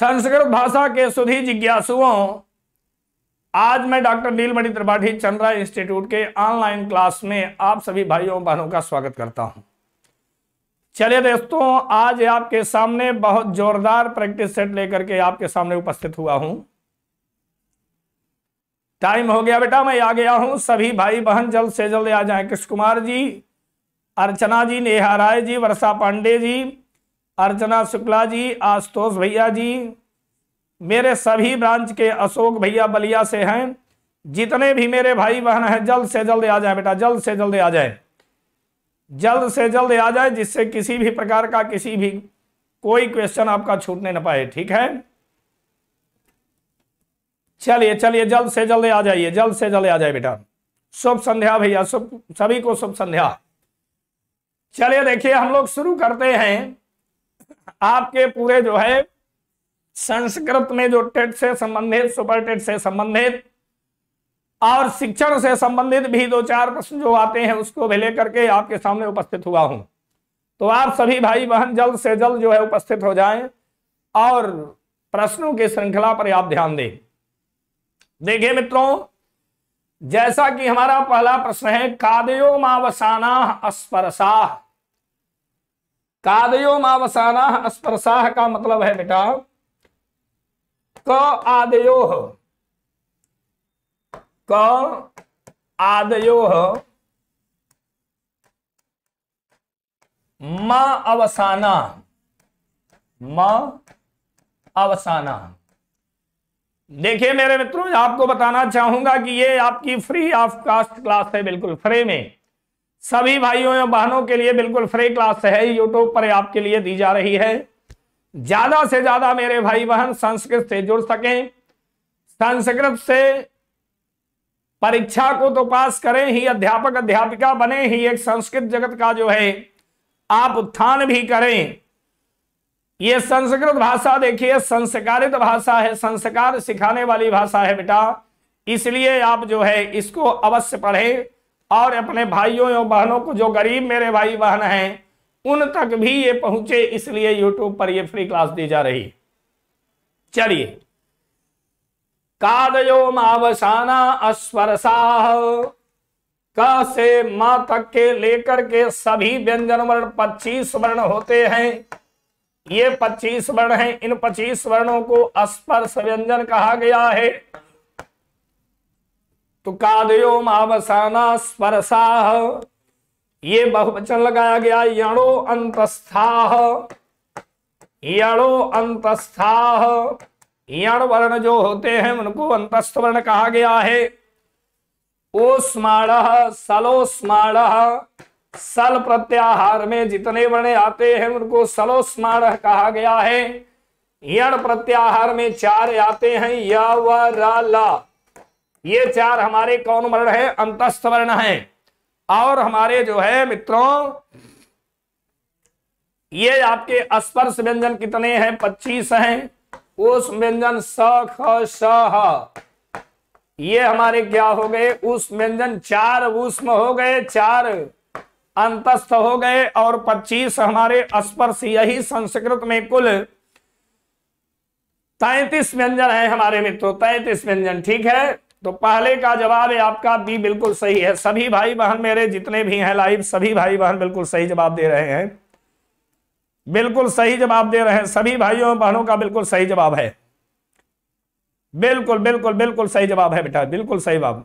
संस्कृत भाषा के सुधी जिज्ञासुओं आज मैं डॉक्टर नीलमणि त्रिपाठी चंद्रा इंस्टीट्यूट के ऑनलाइन क्लास में आप सभी भाइयों बहनों का स्वागत करता हूं चलिए दोस्तों आज आपके सामने बहुत जोरदार प्रैक्टिस सेट लेकर के आपके सामने उपस्थित हुआ हूं टाइम हो गया बेटा मैं आ गया हूं सभी भाई बहन जल्द से जल्द आ जाए कृष्ण कुमार जी अर्चना जी नेहा राय जी वर्षा पांडे जी अर्चना शुक्ला जी आशुतोष भैया जी मेरे सभी ब्रांच के अशोक भैया बलिया से हैं जितने भी मेरे भाई बहन हैं जल्द से जल्द आ जाए बेटा जल्द से जल्द आ जाए जल्द से जल्द आ जाए जिससे किसी भी प्रकार का किसी भी कोई क्वेश्चन आपका छूटने ना पाए ठीक है चलिए चलिए जल्द से जल्द आ जाइए जल्द से जल्द आ जाए बेटा शुभ संध्या भैया शुभ सभी को शुभ संध्या चलिए देखिए हम लोग शुरू करते हैं आपके पूरे जो है संस्कृत में जो टेट से संबंधित सुपर टेट से संबंधित और शिक्षण से संबंधित भी दो चार प्रश्न जो आते हैं उसको भी लेकर के आपके सामने उपस्थित हुआ हूं तो आप सभी भाई बहन जल्द से जल्द जो है उपस्थित हो जाएं और प्रश्नों की श्रृंखला पर आप ध्यान दें देखिए मित्रों जैसा कि हमारा पहला प्रश्न है कादयो मावसाना स्पर्शाह कादयो मावसाना स्पर्शा का मतलब है बेटा क आदयो क आदयो म अवसाना म अवसाना देखिए मेरे मित्रों आपको बताना चाहूंगा कि ये आपकी फ्री ऑफ कास्ट क्लास है बिल्कुल फ्री में सभी भाइयों या बहनों के लिए बिल्कुल फ्री क्लास है यूट्यूब पर आपके लिए दी जा रही है ज्यादा से ज्यादा मेरे भाई बहन संस्कृत से जुड़ सके संस्कृत से परीक्षा को तो पास करें ही अध्यापक अध्यापिका बने ही एक संस्कृत जगत का जो है आप उत्थान भी करें ये संस्कृत भाषा देखिए संस्कारित भाषा है संस्कार सिखाने वाली भाषा है बेटा इसलिए आप जो है इसको अवश्य पढ़ें और अपने भाइयों और बहनों को जो गरीब मेरे भाई बहन हैं उन तक भी ये पहुंचे इसलिए यूट्यूब पर ये फ्री क्लास दी जा रही चलिए कादयो मावसाना अस्वरसा क से मा तक के लेकर के सभी व्यंजन वर्ण पच्चीस वर्ण होते हैं ये पच्चीस वर्ण हैं इन पच्चीस वर्णों को स्पर्श व्यंजन कहा गया है तो कादयो मावसाना स्पर्शा ये बहुवचन लगाया गया यणो अंतस्था यणो अंतस्था यण वर्ण जो होते हैं उनको अंतस्थ वर्ण कहा गया है ओस्माण सलोस्माण सल प्रत्याहार में जितने वर्ण आते हैं उनको सलोस्माण कहा गया है यण प्रत्याहार में चार आते हैं य व ला ये चार हमारे कौन वर्ण है अंतस्थ वर्ण है और हमारे जो है मित्रों ये आपके स्पर्श व्यंजन कितने हैं पच्चीस हैं उस व्यंजन स ख स ये हमारे क्या हो गए उस व्यंजन चार उष्म हो गए चार अंतस्थ हो गए और पच्चीस हमारे स्पर्श यही संस्कृत में कुल तैतीस व्यंजन है हमारे मित्रों तैतीस व्यंजन ठीक है तो पहले का जवाब है आपका बी बिल्कुल सही है सभी भाई बहन मेरे जितने भी हैं लाइव सभी भाई बहन बिल्कुल सही जवाब दे रहे हैं बिल्कुल सही जवाब दे रहे हैं सभी भाइयों बहनों का बिल्कुल सही जवाब है बिल्कुल बिल्कुल बिल्कुल सही जवाब है बेटा बिल्कुल सही जवाब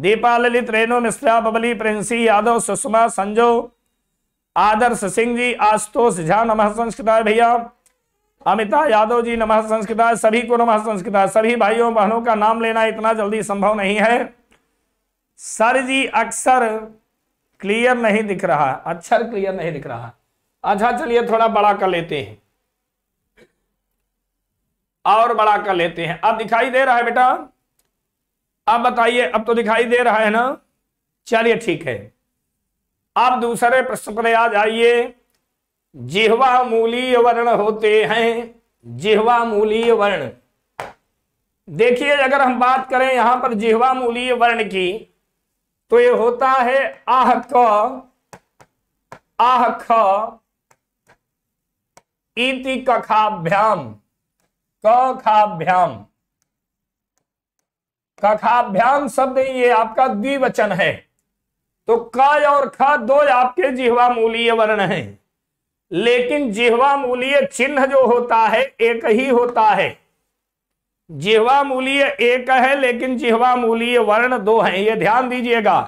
दीपा ललित रेणु मिश्रा बबली प्रिंसी यादव सुषमा संजो आदर्श सिंह जी आशुतोष झा नमः संस्कृत भैया अमिता यादव जी नमः संस्कृत सभी को नमः संस्कृत सभी भाइयों बहनों का नाम लेना इतना जल्दी संभव नहीं है सर जी अक्सर क्लियर नहीं दिख रहा अक्षर क्लियर नहीं दिख रहा अच्छा चलिए थोड़ा बड़ा कर लेते हैं और बड़ा कर लेते हैं अब दिखाई दे रहा है बेटा अब बताइए अब तो दिखाई दे रहा है ना चलिए ठीक है अब दूसरे प्रश्न पर आ जाइए जिहवा मूलीय वर्ण होते हैं जिहवा मूलीय वर्ण देखिए अगर हम बात करें यहां पर जिहवा मूलीय वर्ण की तो ये होता है आह क आह ख इति कखाभ्याम कखाभ्याम कखाभ्याम शब्द ये आपका द्विवचन है तो क और ख दो आपके जिहवा मूलीय वर्ण हैं लेकिन जिहवा मूल्य चिन्ह जो होता है एक ही होता है जिहवा मूल्य एक है लेकिन जिहवा मूल्य वर्ण दो है ये ध्यान दीजिएगा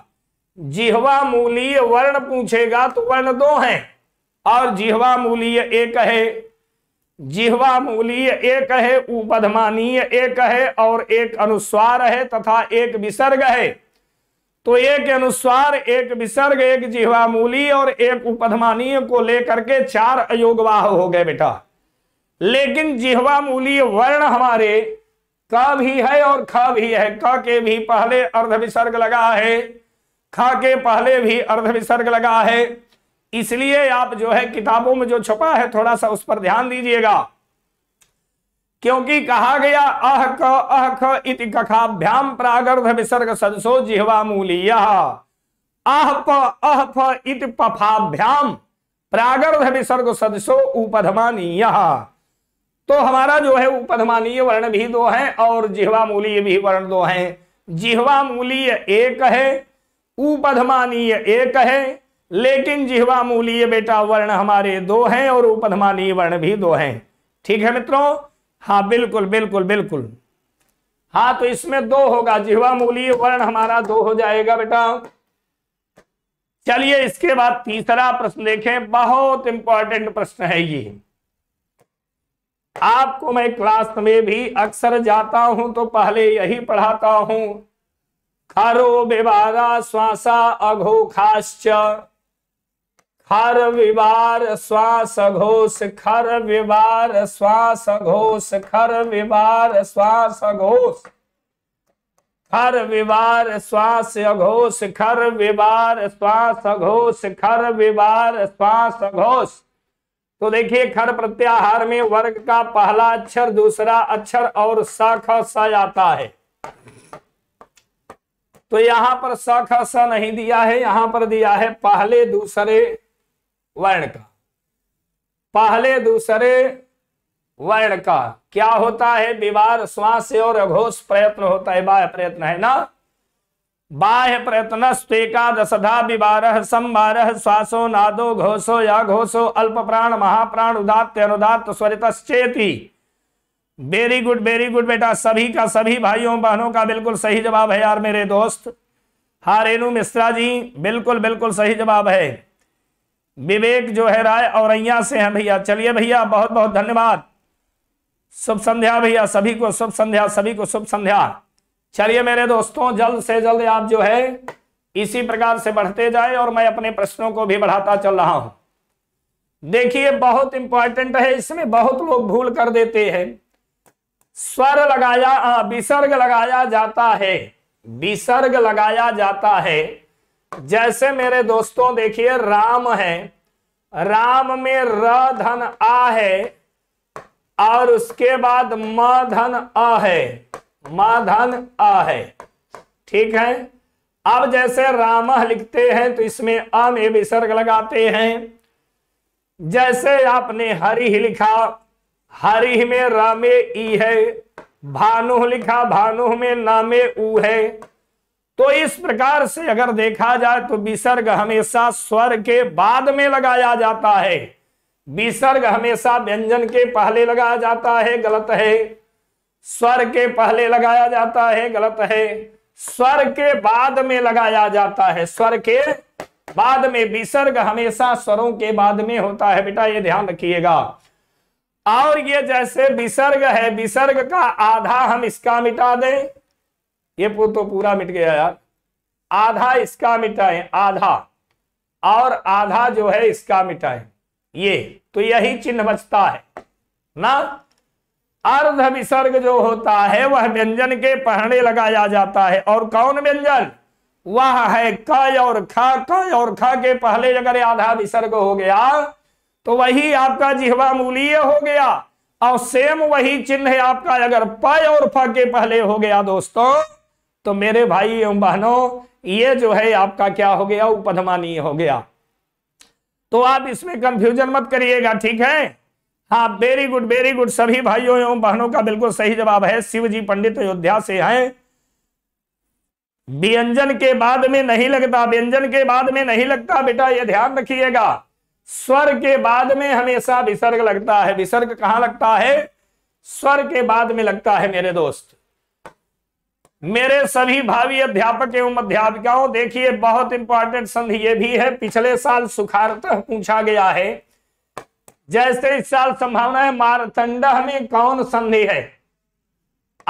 जिहवा मूल्य वर्ण पूछेगा तो वर्ण दो है और जिहवा मूल्य एक है जिहवा मूल्य एक है उपधमानीय एक है और एक अनुस्वार है तथा एक विसर्ग है तो एक अनुस्वार एक विसर्ग एक जिहवामूली और एक उपधमानीय को लेकर के चार अयोगवाह हो गए बेटा लेकिन जिहवामूली वर्ण हमारे क भी है और ख भी है क के भी पहले अर्ध विसर्ग लगा है ख के पहले भी अर्ध विसर्ग लगा है इसलिए आप जो है किताबों में जो छुपा है थोड़ा सा उस पर ध्यान दीजिएगा क्योंकि कहा गया अह क अह ख इति कखाभ्याम प्रागर्भ विसर्ग सदसो जिहवा मूलीय अह प अह इति पफाभ्याम प्रागर्भ विसर्ग सदसो उपधमानीय तो हमारा जो है उपधमानीय वर्ण भी दो है और जिहवा मूलीय भी वर्ण दो है जिहवा मूलीय एक है उपधमानीय एक है लेकिन जिहवा मूलीय बेटा वर्ण हमारे दो हैं और उपधमानीय वर्ण भी दो हैं ठीक है मित्रों हाँ बिल्कुल बिल्कुल बिल्कुल हाँ तो इसमें दो होगा जिहवा मूली वर्ण हमारा दो हो जाएगा बेटा चलिए इसके बाद तीसरा प्रश्न देखें बहुत इंपॉर्टेंट प्रश्न है ये आपको मैं क्लास में भी अक्सर जाता हूं तो पहले यही पढ़ाता हूं खरो बेबारा श्वासा अघो खाश्च हर विवार श्वास घोष खर विवार श्वास घोष खर विवार श्वास घोष खर विवार श्वास घोष खर विवार श्वास घोष खर विवार श्वास घोष तो देखिए खर प्रत्याहार में वर्ग का पहला अक्षर दूसरा अक्षर और सख स आता है तो यहां पर सख स नहीं दिया है यहां पर दिया है पहले दूसरे वर्ण का पहले दूसरे वर्ण का क्या होता है विवाद श्वास और अघोष प्रयत्न होता है बाह्य प्रयत्न है ना बाह्य प्रयत्न स्वेकादशधा विवार संवार श्वासो नादो घोषो या घोषो अल्प प्राण महाप्राण उदात्त अनुदात स्वरित चेती वेरी गुड वेरी गुड बेटा सभी का सभी भाइयों बहनों का बिल्कुल सही जवाब है यार मेरे दोस्त हा रेणु मिश्रा जी बिल्कुल बिल्कुल सही जवाब है विवेक जो है राय औरैया से हैं भैया चलिए भैया बहुत बहुत धन्यवाद शुभ संध्या भैया सभी को शुभ संध्या सभी को शुभ संध्या चलिए मेरे दोस्तों जल्द से जल्द आप जो है इसी प्रकार से बढ़ते जाए और मैं अपने प्रश्नों को भी बढ़ाता चल रहा हूं देखिए बहुत इंपॉर्टेंट है इसमें बहुत लोग भूल कर देते हैं स्वर लगाया विसर्ग लगाया जाता है विसर्ग लगाया जाता है जैसे मेरे दोस्तों देखिए राम है राम में र धन आ है और उसके बाद म धन अ है म धन अ है ठीक है अब जैसे राम लिखते हैं तो इसमें अ में विसर्ग लगाते हैं जैसे आपने हरि लिखा हरि में र में ई है भानु लिखा भानु में न में ऊ है तो इस प्रकार से अगर देखा जाए तो विसर्ग हमेशा स्वर के बाद में लगाया जाता है विसर्ग हमेशा व्यंजन के पहले लगाया जाता है गलत है स्वर के पहले लगाया जाता है गलत है स्वर के बाद में लगाया जाता है स्वर के बाद में विसर्ग हमेशा स्वरों के बाद में होता है बेटा ये ध्यान रखिएगा और ये जैसे विसर्ग है विसर्ग का आधा हम इसका मिटा दें ये तो पूरा मिट गया यार आधा इसका मिटाए आधा और आधा जो है इसका मिटाए ये तो यही चिन्ह बचता है ना अर्ध विसर्ग जो होता है वह व्यंजन के पहने लगाया जाता है और कौन व्यंजन वह है क और ख क और ख के पहले अगर आधा विसर्ग हो गया तो वही आपका जिहवा मूलीय हो गया और सेम वही चिन्ह आपका अगर प और फ के पहले हो गया दोस्तों तो मेरे भाई एवं बहनों ये जो है आपका क्या हो गया उपधमानीय हो गया तो आप इसमें कंफ्यूजन मत करिएगा ठीक है हाँ वेरी गुड वेरी गुड सभी भाइयों एवं बहनों का बिल्कुल सही जवाब है शिव जी पंडित अयोध्या से हैं व्यंजन के बाद में नहीं लगता व्यंजन के बाद में नहीं लगता बेटा ये ध्यान रखिएगा स्वर के बाद में हमेशा विसर्ग लगता है विसर्ग कहाँ लगता है स्वर के बाद में लगता है मेरे दोस्त मेरे सभी भावी अध्यापक एवं अध्यापिकाओं देखिए बहुत इंपॉर्टेंट संधि ये भी है पिछले साल सुखारतः पूछा गया है जैसे इस साल संभावना है मारतंड में कौन संधि है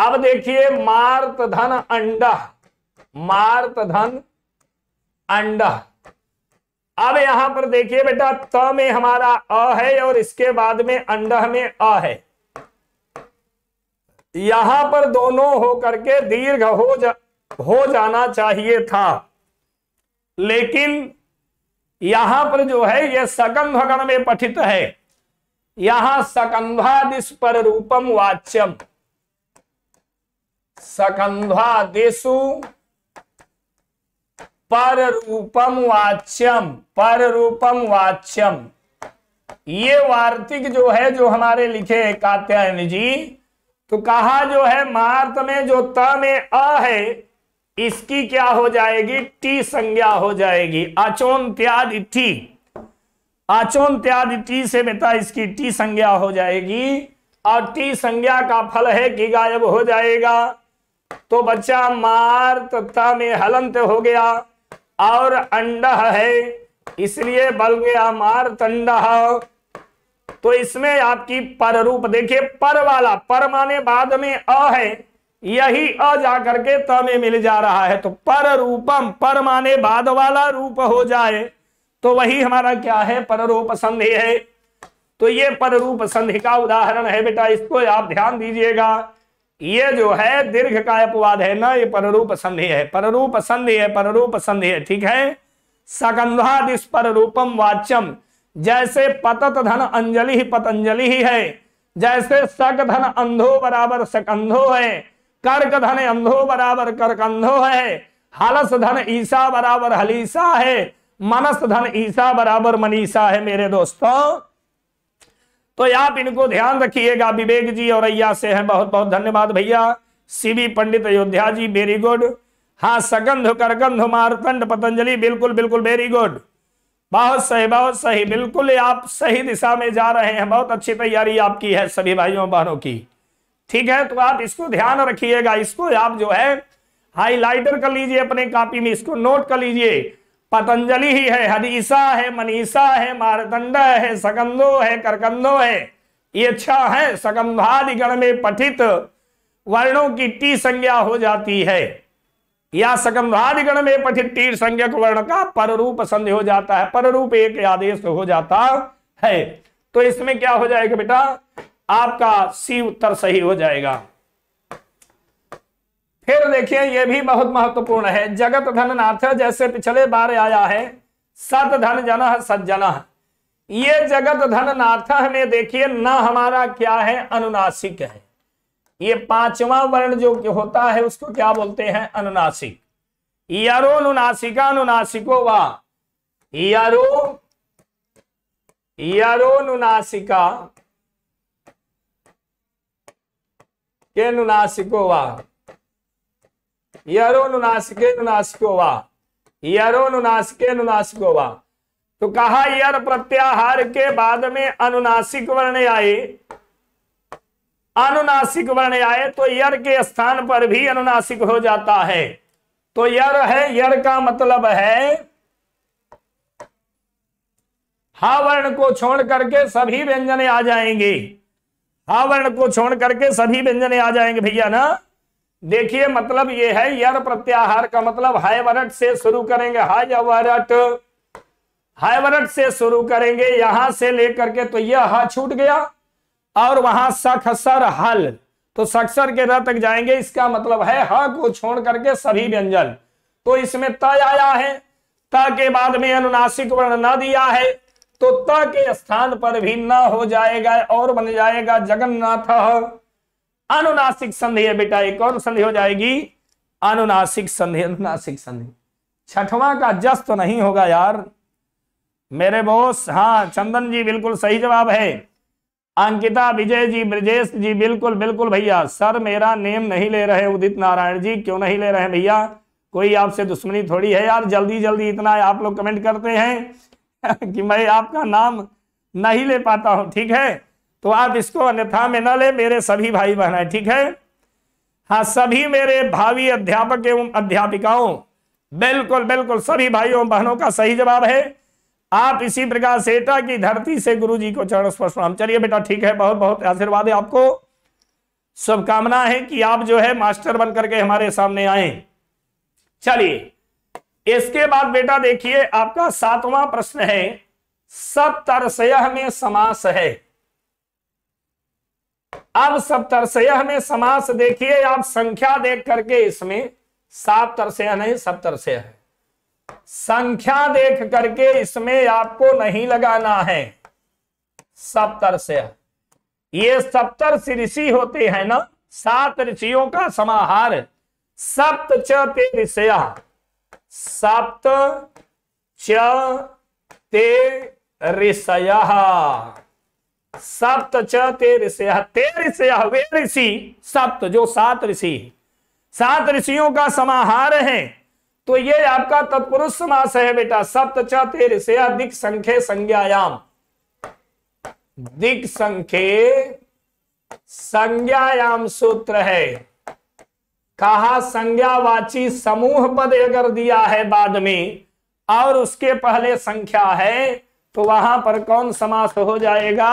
अब देखिए मार्त धन अंड मार्त धन अंड अब यहां पर देखिए बेटा त में हमारा अ है और इसके बाद में अंड में अ है यहां पर दोनों होकर के दीर्घ हो जा हो जाना चाहिए था लेकिन यहां पर जो है यह सकंधगण में पठित है यहां दिश पर रूपम वाच्यम सकंध्वादिशु पर रूपम वाच्यम पर रूपम वाच्यम ये वार्तिक जो है जो हमारे लिखे कात्यायन जी तो कहा जो है मार्त में जो त में अ है इसकी क्या हो जाएगी टी संज्ञा हो जाएगी आचोन त्याद टी आचोन त्याद टी से बेटा इसकी टी संज्ञा हो जाएगी और टी संज्ञा का फल है कि गायब हो जाएगा तो बच्चा मार्त त में हलंत हो गया और अंड है इसलिए बल गया मार्त तंड तो इसमें आपकी पर रूप देखिए पर वाला पर माने बाद में अ है यही अ जा करके त में मिल जा रहा है तो पर रूपम पर माने बाद वाला रूप हो जाए तो वही हमारा क्या है पर रूप संधि है तो ये पर रूप संधि का उदाहरण है बेटा इसको आप ध्यान दीजिएगा ये जो है दीर्घ का अपवाद है ना ये पर रूप संधि है पर रूप संधि है पररूप संधि है ठीक है सकंधा पर रूपम वाच्यम जैसे पतत धन अंजलि ही पतंजलि ही है जैसे सक धन अंधो बराबर सकंधो है कर्क धन अंधो बराबर करकंधो है हलस धन ईसा बराबर हलीसा है मनस धन ईसा बराबर मनीषा है मेरे दोस्तों तो आप इनको ध्यान रखिएगा विवेक जी और अय्या से हैं बहुत बहुत धन्यवाद भैया CB Pandit Ayodhya ji very good हाँ सकंध करकंध मारतंड पतंजलि बिल्कुल बिल्कुल वेरी गुड बहुत सही बहुत सही बिल्कुल आप सही दिशा में जा रहे हैं बहुत अच्छी तैयारी आपकी है सभी भाइयों बहनों की ठीक है तो आप इसको ध्यान रखिएगा इसको आप जो है हाईलाइटर कर लीजिए अपने कॉपी में इसको नोट कर लीजिए पतंजलि ही है हदीसा है मनीषा है मारदंड है सकंदो है करकंदो है ये छह है सकंधादिगण में पठित वर्णों की टी संज्ञा हो जाती है या सकंभादिगण में पठित तीर संज्ञक वर्ण का पररूप संधि हो जाता है पररूप एक आदेश हो जाता है तो इसमें क्या हो जाएगा बेटा आपका सी उत्तर सही हो जाएगा फिर देखिए यह भी बहुत महत्वपूर्ण है जगत धन नाथ जैसे पिछले बार आया है सत धन जन सज्जन ये जगत धन नाथ हमें देखिए न हमारा क्या है अनुनासिक है ये पांचवा वर्ण जो होता है उसको क्या बोलते हैं अनुनासिक अनुनासिका अनुनासिको वा यरो यरोनुनासिका के नुनासिको वा यरोनुनासिके नुनासिको वा यरोनुनासिके नुनासिको वा तो कहा यर प्रत्याहार के बाद में अनुनासिक वर्ण आए अनुनासिक वर्ण आए तो यर के स्थान पर भी अनुनासिक हो जाता है तो यर है यर का मतलब है हा वर्ण को छोड़ करके सभी व्यंजने आ जाएंगे हा वर्ण को छोड़ करके सभी व्यंजने आ जाएंगे भैया ना देखिए मतलब ये है यर प्रत्याहार का मतलब हाय वरट से शुरू करेंगे हाय वरट हाय वरट से शुरू करेंगे यहां से लेकर के तो यह हा छूट गया और वहां सखसर हल तो सक्सर के र तक जाएंगे इसका मतलब है ह को छोड़ करके सभी व्यंजन तो इसमें त आया है त के बाद में अनुनासिक वर्ण न दिया है तो त के स्थान पर भी न हो जाएगा और बन जाएगा जगन्नाथ अनुनासिक संधि है बेटा एक और संधि हो जाएगी अनुनासिक संधि अनुनासिक संधि छठवां का जस तो नहीं होगा यार मेरे बोस हाँ चंदन जी बिल्कुल सही जवाब है अंकिता विजय जी ब्रजेश जी बिल्कुल बिल्कुल भैया सर मेरा नेम नहीं ले रहे उदित नारायण जी क्यों नहीं ले रहे भैया कोई आपसे दुश्मनी थोड़ी है यार जल्दी जल्दी इतना आप लोग कमेंट करते हैं कि मैं आपका नाम नहीं ले पाता हूं ठीक है तो आप इसको अन्यथा में न ले मेरे सभी भाई बहन है ठीक है हाँ सभी मेरे भावी अध्यापक एवं अध्यापिकाओं बिल्कुल बिल्कुल सभी भाइयों बहनों का सही जवाब है आप इसी प्रकार सेटा की धरती से गुरु जी को चरण स्पर्श प्रणाम चलिए बेटा ठीक है बहुत बहुत आशीर्वाद है आपको शुभकामना है कि आप जो है मास्टर बन करके हमारे सामने आए चलिए इसके बाद बेटा देखिए आपका सातवां प्रश्न है सप्तरसयह में समास है अब सप्तरसयह में समास देखिए आप संख्या देख करके इसमें सात तरसयह नहीं सप्तरसयह है संख्या देख करके इसमें आपको नहीं लगाना है सप्तर से ये सप्तर ऋषि होते हैं ना सात ऋषियों का समाहार सप्त चे ऋषया सप्त चे ऋषया सप्त च ते ऋषय ते ऋषय वे ऋषि सप्त जो सात ऋषि सात ऋषियों का समाहार है तो ये आपका तत्पुरुष समास है बेटा सप्त चेर से अधिक संख्य संज्ञायाम दिक संख्य संज्ञायाम सूत्र है कहा संज्ञावाची समूह पद अगर दिया है बाद में और उसके पहले संख्या है तो वहां पर कौन समास हो जाएगा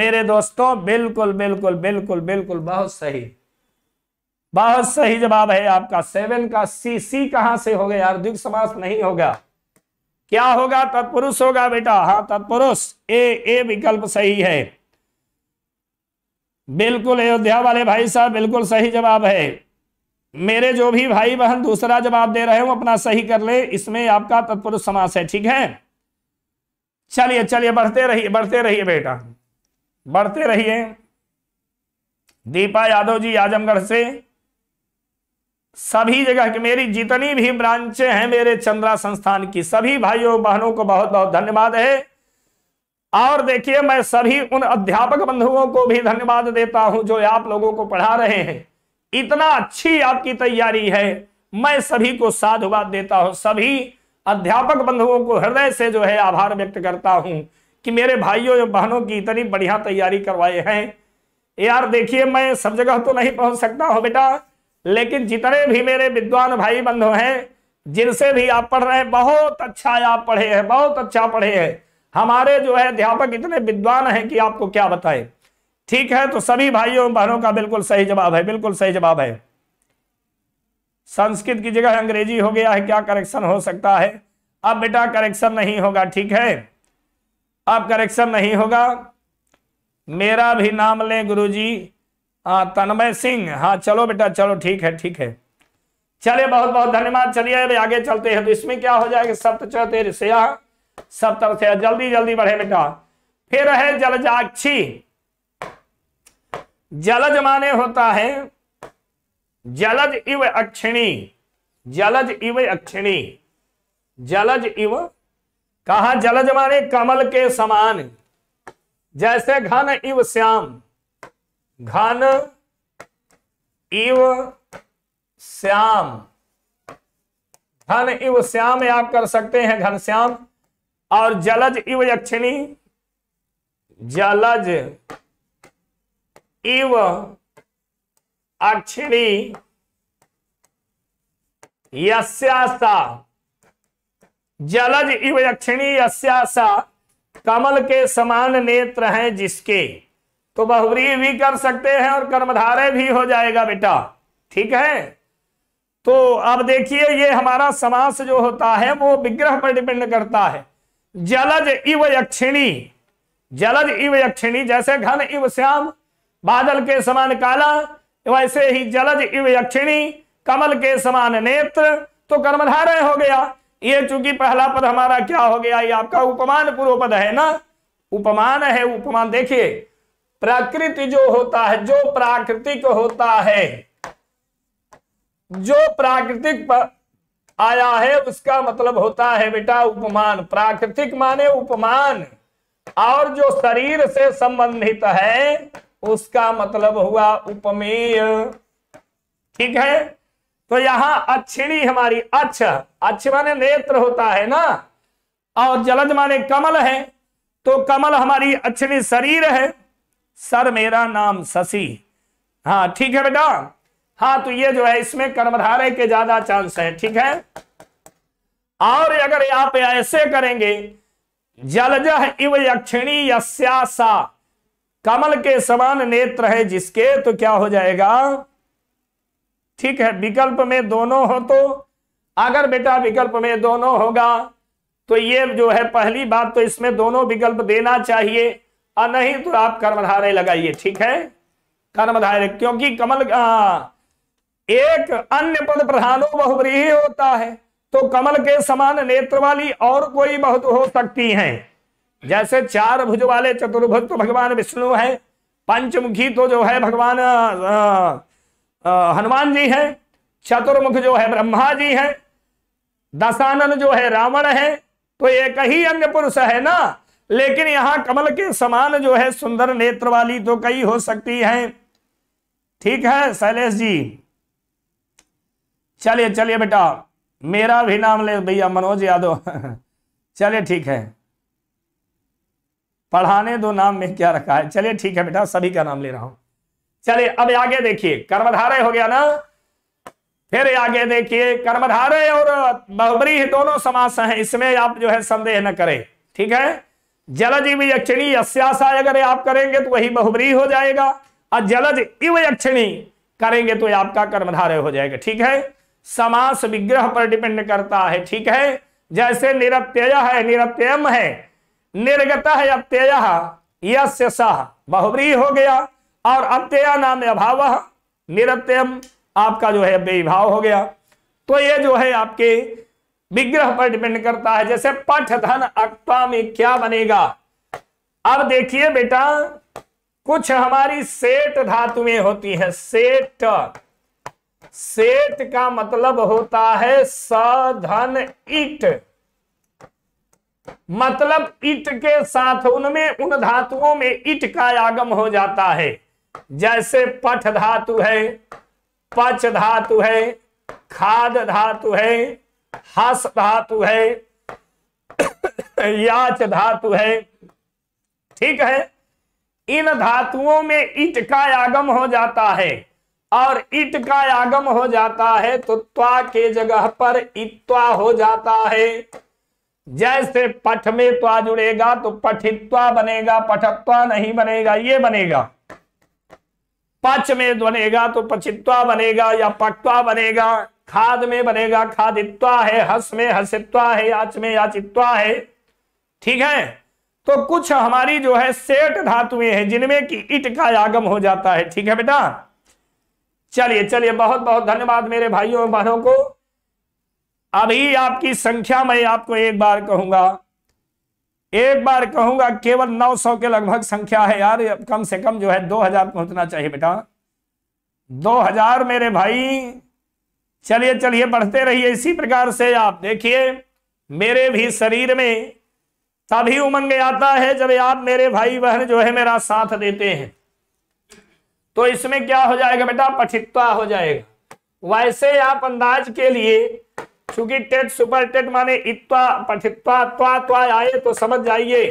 मेरे दोस्तों बिल्कुल बिल्कुल बिल्कुल बिल्कुल बहुत सही बहुत सही जवाब है आपका सेवन का सी सी कहां से हो गया अर्धुग समास नहीं होगा क्या होगा तत्पुरुष होगा बेटा हाँ तत्पुरुष ए ए विकल्प सही है बिल्कुल अयोध्या वाले भाई साहब बिल्कुल सही जवाब है मेरे जो भी भाई बहन दूसरा जवाब दे रहे हो अपना सही कर ले इसमें आपका तत्पुरुष समास है ठीक है चलिए चलिए बढ़ते रहिए बढ़ते रहिए बेटा बढ़ते रहिए दीपा यादव जी आजमगढ़ से सभी जगह की मेरी जितनी भी ब्रांचें हैं मेरे चंद्रा संस्थान की सभी भाइयों बहनों को बहुत बहुत धन्यवाद है और देखिए मैं सभी उन अध्यापक बंधुओं को भी धन्यवाद देता हूं जो आप लोगों को पढ़ा रहे हैं इतना अच्छी आपकी तैयारी है मैं सभी को साधुवाद देता हूं सभी अध्यापक बंधुओं को हृदय से जो है आभार व्यक्त करता हूं कि मेरे भाइयों और बहनों की इतनी बढ़िया तैयारी करवाए हैं यार देखिए मैं सब जगह तो नहीं पहुंच सकता हूं बेटा लेकिन जितने भी मेरे विद्वान भाई बंधु हैं जिनसे भी आप पढ़ रहे हैं बहुत अच्छा आप पढ़े हैं बहुत अच्छा पढ़े हैं हमारे जो है अध्यापक इतने विद्वान हैं कि आपको क्या बताएं ठीक है तो सभी भाइयों बहनों का बिल्कुल सही जवाब है बिल्कुल सही जवाब है संस्कृत की जगह अंग्रेजी हो गया है क्या करेक्शन हो सकता है अब बेटा करेक्शन नहीं होगा ठीक है अब करेक्शन नहीं होगा मेरा भी नाम लें गुरुजी हाँ, तनमय सिंह हाँ चलो बेटा चलो ठीक है ठीक है चलिए बहुत बहुत धन्यवाद चलिए अभी आगे चलते हैं तो इसमें क्या हो जाएगा सप्त चौथे से सब तो से जल्दी जल्दी बढ़े बेटा फिर है जलजाक्षी जलज माने होता है जलज इव अक्षिणी जलज इव अक्षिणी जलज इव कहा जलज माने कमल के समान जैसे घन इव श्याम घन इव श्याम घन इव श्याम आप कर सकते हैं घन श्याम और जलज इव यक्षिणी जलज इव अक्षिणी यस्यासा जलज इव यक्षिणी यस्यासा कमल के समान नेत्र हैं जिसके तो बहुवरी भी कर सकते हैं और कर्मधारय भी हो जाएगा बेटा ठीक है तो अब देखिए ये हमारा समास जो होता है वो विग्रह पर डिपेंड करता है जलज इव यक्षिणी जलज इव यक्षिणी जैसे घन इव श्याम बादल के समान काला वैसे ही जलज इव यक्षिणी कमल के समान नेत्र तो कर्मधारय हो गया ये चूंकि पहला पद हमारा क्या हो गया ये आपका उपमान पूर्व पद है ना उपमान है उपमान देखिए प्रकृति जो होता है जो प्राकृतिक होता है जो प्राकृतिक आया है उसका मतलब होता है बेटा उपमान प्राकृतिक माने उपमान और जो शरीर से संबंधित है उसका मतलब हुआ उपमेय ठीक है तो यहां अक्षिणी हमारी अक्ष अच्छ माने नेत्र होता है ना और जलज माने कमल है तो कमल हमारी अक्षिणी शरीर है सर मेरा नाम शशि हाँ ठीक है बेटा हाँ तो ये जो है इसमें कर्मधारय के ज्यादा चांस है ठीक है और अगर आप ऐसे करेंगे जलजह इव यक्षिणी यस्या सा कमल के समान नेत्र है जिसके तो क्या हो जाएगा ठीक है विकल्प में दोनों हो तो अगर बेटा विकल्प में दोनों होगा तो ये जो है पहली बात तो इसमें दोनों विकल्प देना चाहिए और नहीं तो आप कर्मधारय लगाइए ठीक है कर्मधारय क्योंकि कमल आ, एक अन्य पद प्रधानो बहुब्रीही होता है तो कमल के समान नेत्र वाली और कोई बहुत हो सकती है जैसे चार भुज वाले चतुर्भुज तो भगवान विष्णु है पंचमुखी तो जो है भगवान हनुमान जी है चतुर्मुख जो है ब्रह्मा जी है दशानन जो है रावण है तो एक ही अन्य पुरुष है ना लेकिन यहां कमल के समान जो है सुंदर नेत्र वाली तो कई हो सकती हैं ठीक है शैलेश जी चलिए चलिए बेटा मेरा भी नाम ले भैया मनोज यादव चलिए ठीक है पढ़ाने दो नाम में क्या रखा है चलिए ठीक है बेटा सभी का नाम ले रहा हूं चलिए अब आगे देखिए कर्मधारय हो गया ना फिर आगे देखिए कर्मधारय और बहुबरी दोनों समास हैं इसमें आप जो है संदेह न करें ठीक है जलज यक्षिणी अगर आप करेंगे तो वही बहुबरी हो जाएगा और जलज इव यक्षिणी करेंगे तो आपका कर्मधारय हो जाएगा ठीक है समास विग्रह पर डिपेंड करता है ठीक है जैसे निरत्यय है निरत्यम है निर्गत है अत्यय यश बहुबरी हो गया और अत्यय नाम अभाव निरत्यम आपका जो है बेभाव हो गया तो ये जो है आपके विग्रह पर डिपेंड करता है जैसे पठ धन अक्वा में क्या बनेगा अब देखिए बेटा कुछ हमारी सेठ धातुएं होती हैं सेठ सेठ का मतलब होता है धन इट मतलब इट के साथ उनमें उन धातुओं में इट का आगम हो जाता है जैसे पठ धातु है पच धातु है खाद धातु है हास धातु है याच धातु है ठीक है इन धातुओं में इट का आगम हो जाता है और इट का आगम हो जाता है तो त्वा के जगह पर इत्वा हो जाता है जैसे पठ में त्वा जुड़ेगा तो पठित्वा बनेगा पठत्वा नहीं बनेगा ये बनेगा पच में बनेगा तो पचित्वा बनेगा या पक्वा बनेगा खाद में बनेगा खादित्वा है हस में हसित्वा है याच में याचित्वा है ठीक है तो कुछ हमारी जो है सेठ धातुएं हैं जिनमें की इट का आगम हो जाता है ठीक है बेटा चलिए चलिए बहुत बहुत धन्यवाद मेरे भाइयों और बहनों को अभी आपकी संख्या मैं आपको एक बार कहूंगा एक बार कहूंगा केवल 900 के लगभग संख्या है यार कम से कम जो है 2000 पहुंचना चाहिए बेटा 2000 मेरे भाई चलिए चलिए बढ़ते रहिए इसी प्रकार से आप देखिए मेरे भी शरीर में तभी उमंग आता है जब आप मेरे भाई बहन जो है मेरा साथ देते हैं तो इसमें क्या हो जाएगा बेटा पठित्वा हो जाएगा वैसे आप अंदाज के लिए चूंकि टेट सुपर टेट माने इत्वा पठित्वा त्वा त्वा आए तो समझ जाइए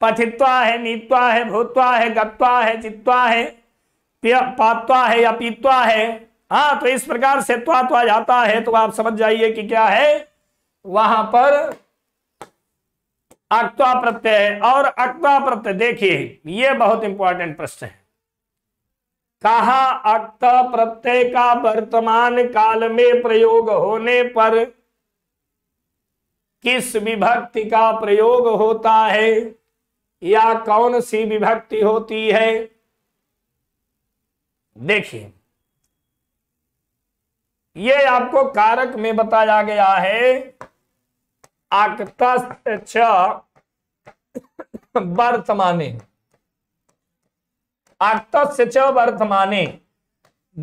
पठित्वा है नीत्वा है भूतवा है गत्वा है चित्वा है पात्वा है या पीतवा है हाँ तो इस प्रकार से त्वा त्वा जाता है तो आप समझ जाइए कि क्या है वहां पर अक्वा प्रत्यय है और अक्वा प्रत्यय देखिए ये बहुत इंपॉर्टेंट प्रश्न है कहा अक्त प्रत्यय का वर्तमान काल में प्रयोग होने पर किस विभक्ति का प्रयोग होता है या कौन सी विभक्ति होती है देखिए ये आपको कारक में बताया गया है वर्तमाने आक्त वर्तमाने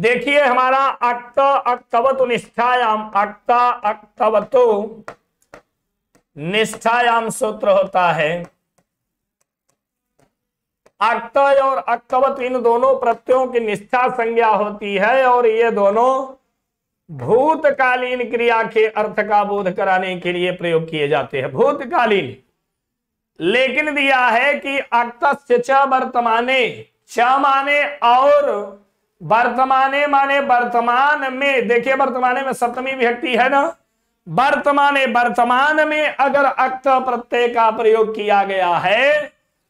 देखिए हमारा अक्त अक्तवत निष्ठायाम अक्त अक्तवतो निष्ठायाम सूत्र होता है अक्त और अक्तवत इन दोनों प्रत्ययों की निष्ठा संज्ञा होती है और ये दोनों भूतकालीन क्रिया के अर्थ का बोध कराने के लिए प्रयोग किए जाते हैं भूतकालीन लेकिन दिया है कि अक्तस्य च वर्तमाने च माने और वर्तमाने माने वर्तमान में देखिए वर्तमाने में सप्तमी विभक्ति है ना वर्तमाने वर्तमान में अगर अक्त प्रत्यय का प्रयोग किया गया है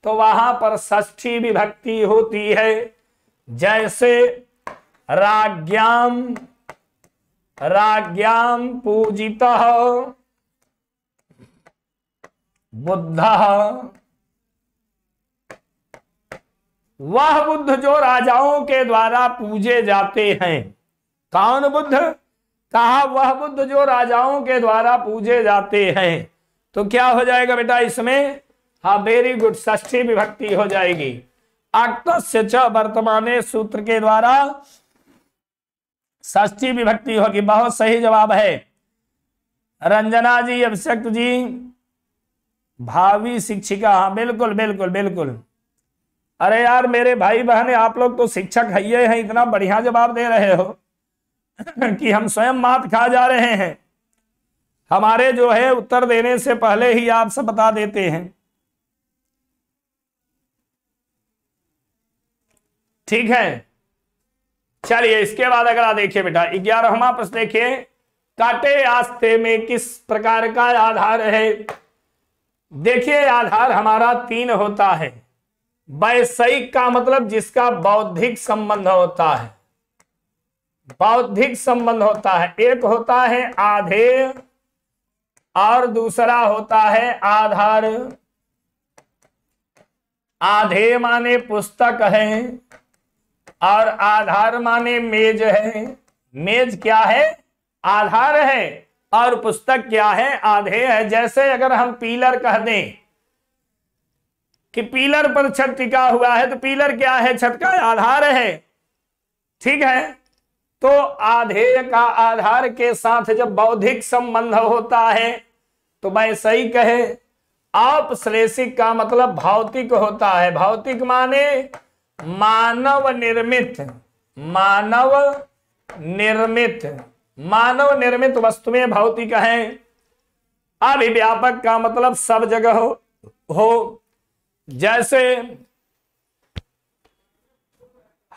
तो वहां पर ष्ठी विभक्ति होती है जैसे राज्ञाम राज्ञाम पूजित बुद्ध वह बुद्ध जो राजाओं के द्वारा पूजे जाते हैं कौन बुद्ध कहा वह बुद्ध जो राजाओं के द्वारा पूजे जाते हैं तो क्या हो जाएगा बेटा इसमें हा वेरी गुड ष्ठी विभक्ति हो जाएगी अक्त वर्तमाने वर्तमान सूत्र के द्वारा ष्ठी विभक्ति होगी बहुत सही जवाब है रंजना जी अभिषेक जी भावी शिक्षिका हाँ बिल्कुल बिल्कुल बिल्कुल अरे यार मेरे भाई बहन आप लोग तो शिक्षक है हैं इतना बढ़िया जवाब दे रहे हो कि हम स्वयं मात खा जा रहे हैं हमारे जो है उत्तर देने से पहले ही आप सब बता देते हैं ठीक है चलिए इसके बाद अगला देखिए बेटा ग्यारहवा प्रश्न देखिए काटे आस्ते में किस प्रकार का आधार है देखिए आधार हमारा तीन होता है वैषयिक का मतलब जिसका बौद्धिक संबंध होता है बौद्धिक संबंध होता है एक होता है आधे और दूसरा होता है आधार आधे माने पुस्तक है और आधार माने मेज है मेज क्या है आधार है और पुस्तक क्या है आधे है जैसे अगर हम पीलर कह दें कि पीलर पर छत टिका हुआ है तो पीलर क्या है छत का आधार है ठीक है तो आधेय का आधार के साथ जब बौद्धिक संबंध होता है तो मैं सही कहे आप श्लेषिक का मतलब भौतिक होता है भौतिक माने मानव निर्मित मानव निर्मित मानव निर्मित वस्तुएं भौतिक हैं अभिव्यापक का मतलब सब जगह हो हो जैसे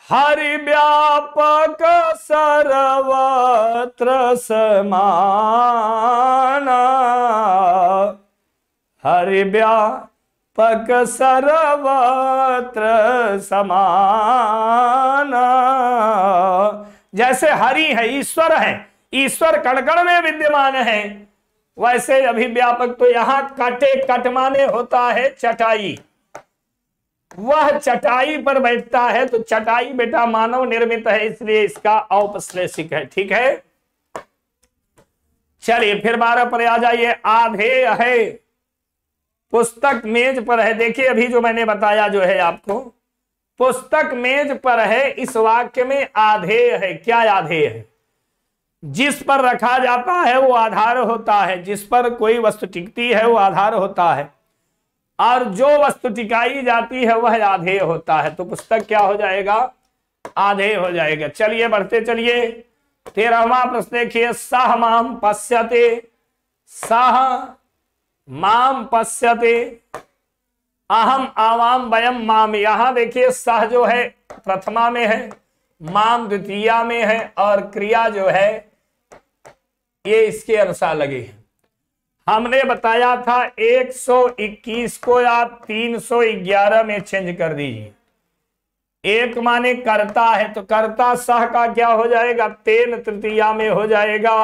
हरि व्यापक सर्वत्र समान हरि व्या पक सर्वत्र समान जैसे हरि है ईश्वर है ईश्वर कणकण में विद्यमान है वैसे अभिव्यापक तो यहां कटे कटमाने होता है चटाई वह चटाई पर बैठता है तो चटाई बेटा मानव निर्मित है इसलिए इसका औपश्लेषिक है ठीक है चलिए फिर बारह पर आ जाइए आधे है पुस्तक मेज पर है देखिए अभी जो मैंने बताया जो है आपको पुस्तक मेज पर है इस वाक्य में आधेय है क्या आधेय है जिस पर रखा जाता है वो आधार होता है जिस पर कोई वस्तु टिकती है वो आधार होता है और जो वस्तु टिकाई जाती है वह आधेय होता है तो पुस्तक क्या हो जाएगा आधेय हो जाएगा चलिए बढ़ते चलिए तेरहवा प्रश्न देखिए सह माम पश्यते सह माम पश्यते अहम आवाम वयम माम यहां देखिए सह जो है प्रथमा में है माम द्वितीया में है और क्रिया जो है ये इसके अनुसार लगी है हमने बताया था 121 को आप 311 में चेंज कर दीजिए एक माने करता है तो करता सह का क्या हो जाएगा तेन तृतीया में हो जाएगा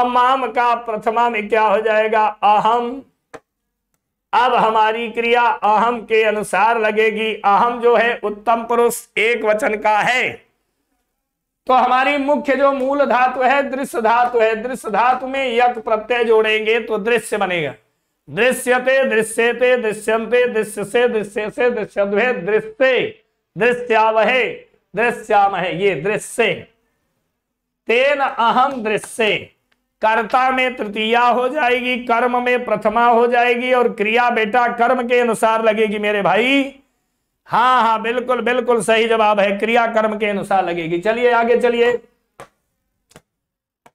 अमाम का प्रथमा में क्या हो जाएगा अहम अब हमारी क्रिया अहम के अनुसार लगेगी अहम जो है उत्तम पुरुष एक वचन का है तो हमारी मुख्य जो मूल धातु है दृश्य धातु है दृश्य धातु में यक प्रत्यय जोड़ेंगे तो दृश्य बनेगा दृश्यते दृश्यते दृश्यंते दृश्य से दृश्य से दृश्य दृश्य दृश्यावहे दृश्यामहे ये दृश्य तेन अहम दृश्य कर्ता में तृतीया हो जाएगी कर्म में प्रथमा हो जाएगी और क्रिया बेटा कर्म के अनुसार लगेगी मेरे भाई हाँ हाँ बिल्कुल बिल्कुल सही जवाब है क्रिया कर्म के अनुसार लगेगी चलिए आगे चलिए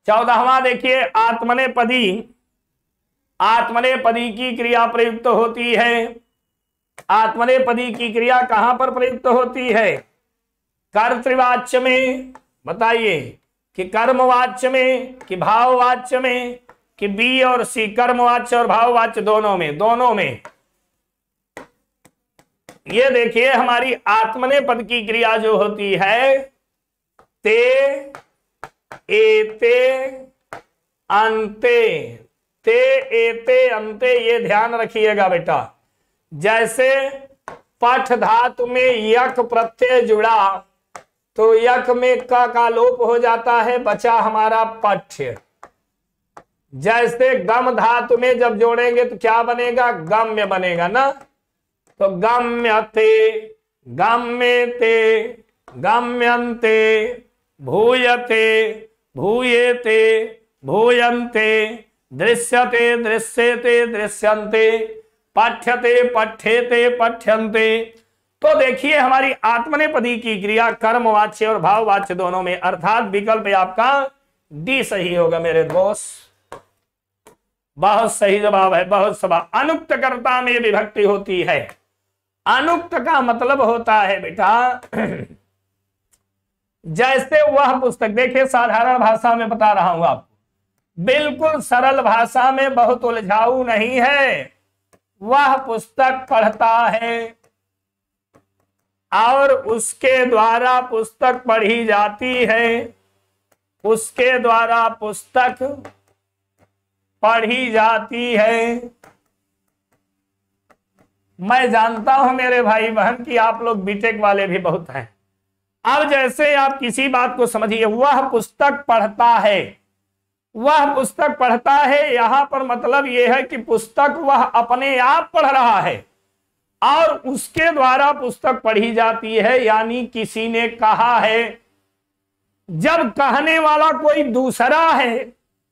चौदहवा देखिए आत्मने पदी आत्मने पदी की क्रिया प्रयुक्त होती है आत्मने पदी की क्रिया कहां पर प्रयुक्त होती है कर्तवाच्य में बताइए कि कर्मवाच्य में कि भाववाच्य में कि बी और सी कर्म वाच्य और भाववाच्य दोनों में दोनों में ये देखिए हमारी आत्मने पद की क्रिया जो होती है ते एते अंते ते एते अंते ये ध्यान रखिएगा बेटा जैसे पठ धातु में यक प्रत्यय जुड़ा तो यक में का, का लोप हो जाता है बचा हमारा पठ्य जैसे गम धातु में जब जोड़ेंगे तो क्या बनेगा गम्य बनेगा ना तो गम्य थे गम्य ते गम्यंते भूयते भूयते ते दृश्यते दृश्यते दृश्यंते पठ्यते पठ्यते पठ्यंते तो देखिए हमारी आत्मने पदी की क्रिया कर्म वाच्य और भाव वाच्य दोनों में अर्थात विकल्प आपका डी सही होगा मेरे दोस्त बहुत सही जवाब है बहुत सभा अनुक्त कर्ता में विभक्ति होती है अनुक्त का मतलब होता है बेटा जैसे वह पुस्तक देखिए साधारण भाषा में बता रहा हूं आपको बिल्कुल सरल भाषा में बहुत उलझाऊ नहीं है वह पुस्तक पढ़ता है और उसके द्वारा पुस्तक पढ़ी जाती है उसके द्वारा पुस्तक पढ़ी जाती है मैं जानता हूं मेरे भाई बहन कि आप लोग बीटेक वाले भी बहुत हैं अब जैसे आप किसी बात को समझिए वह पुस्तक पढ़ता है वह पुस्तक पढ़ता है यहां पर मतलब यह है कि पुस्तक वह अपने आप पढ़ रहा है और उसके द्वारा पुस्तक पढ़ी जाती है यानी किसी ने कहा है जब कहने वाला कोई दूसरा है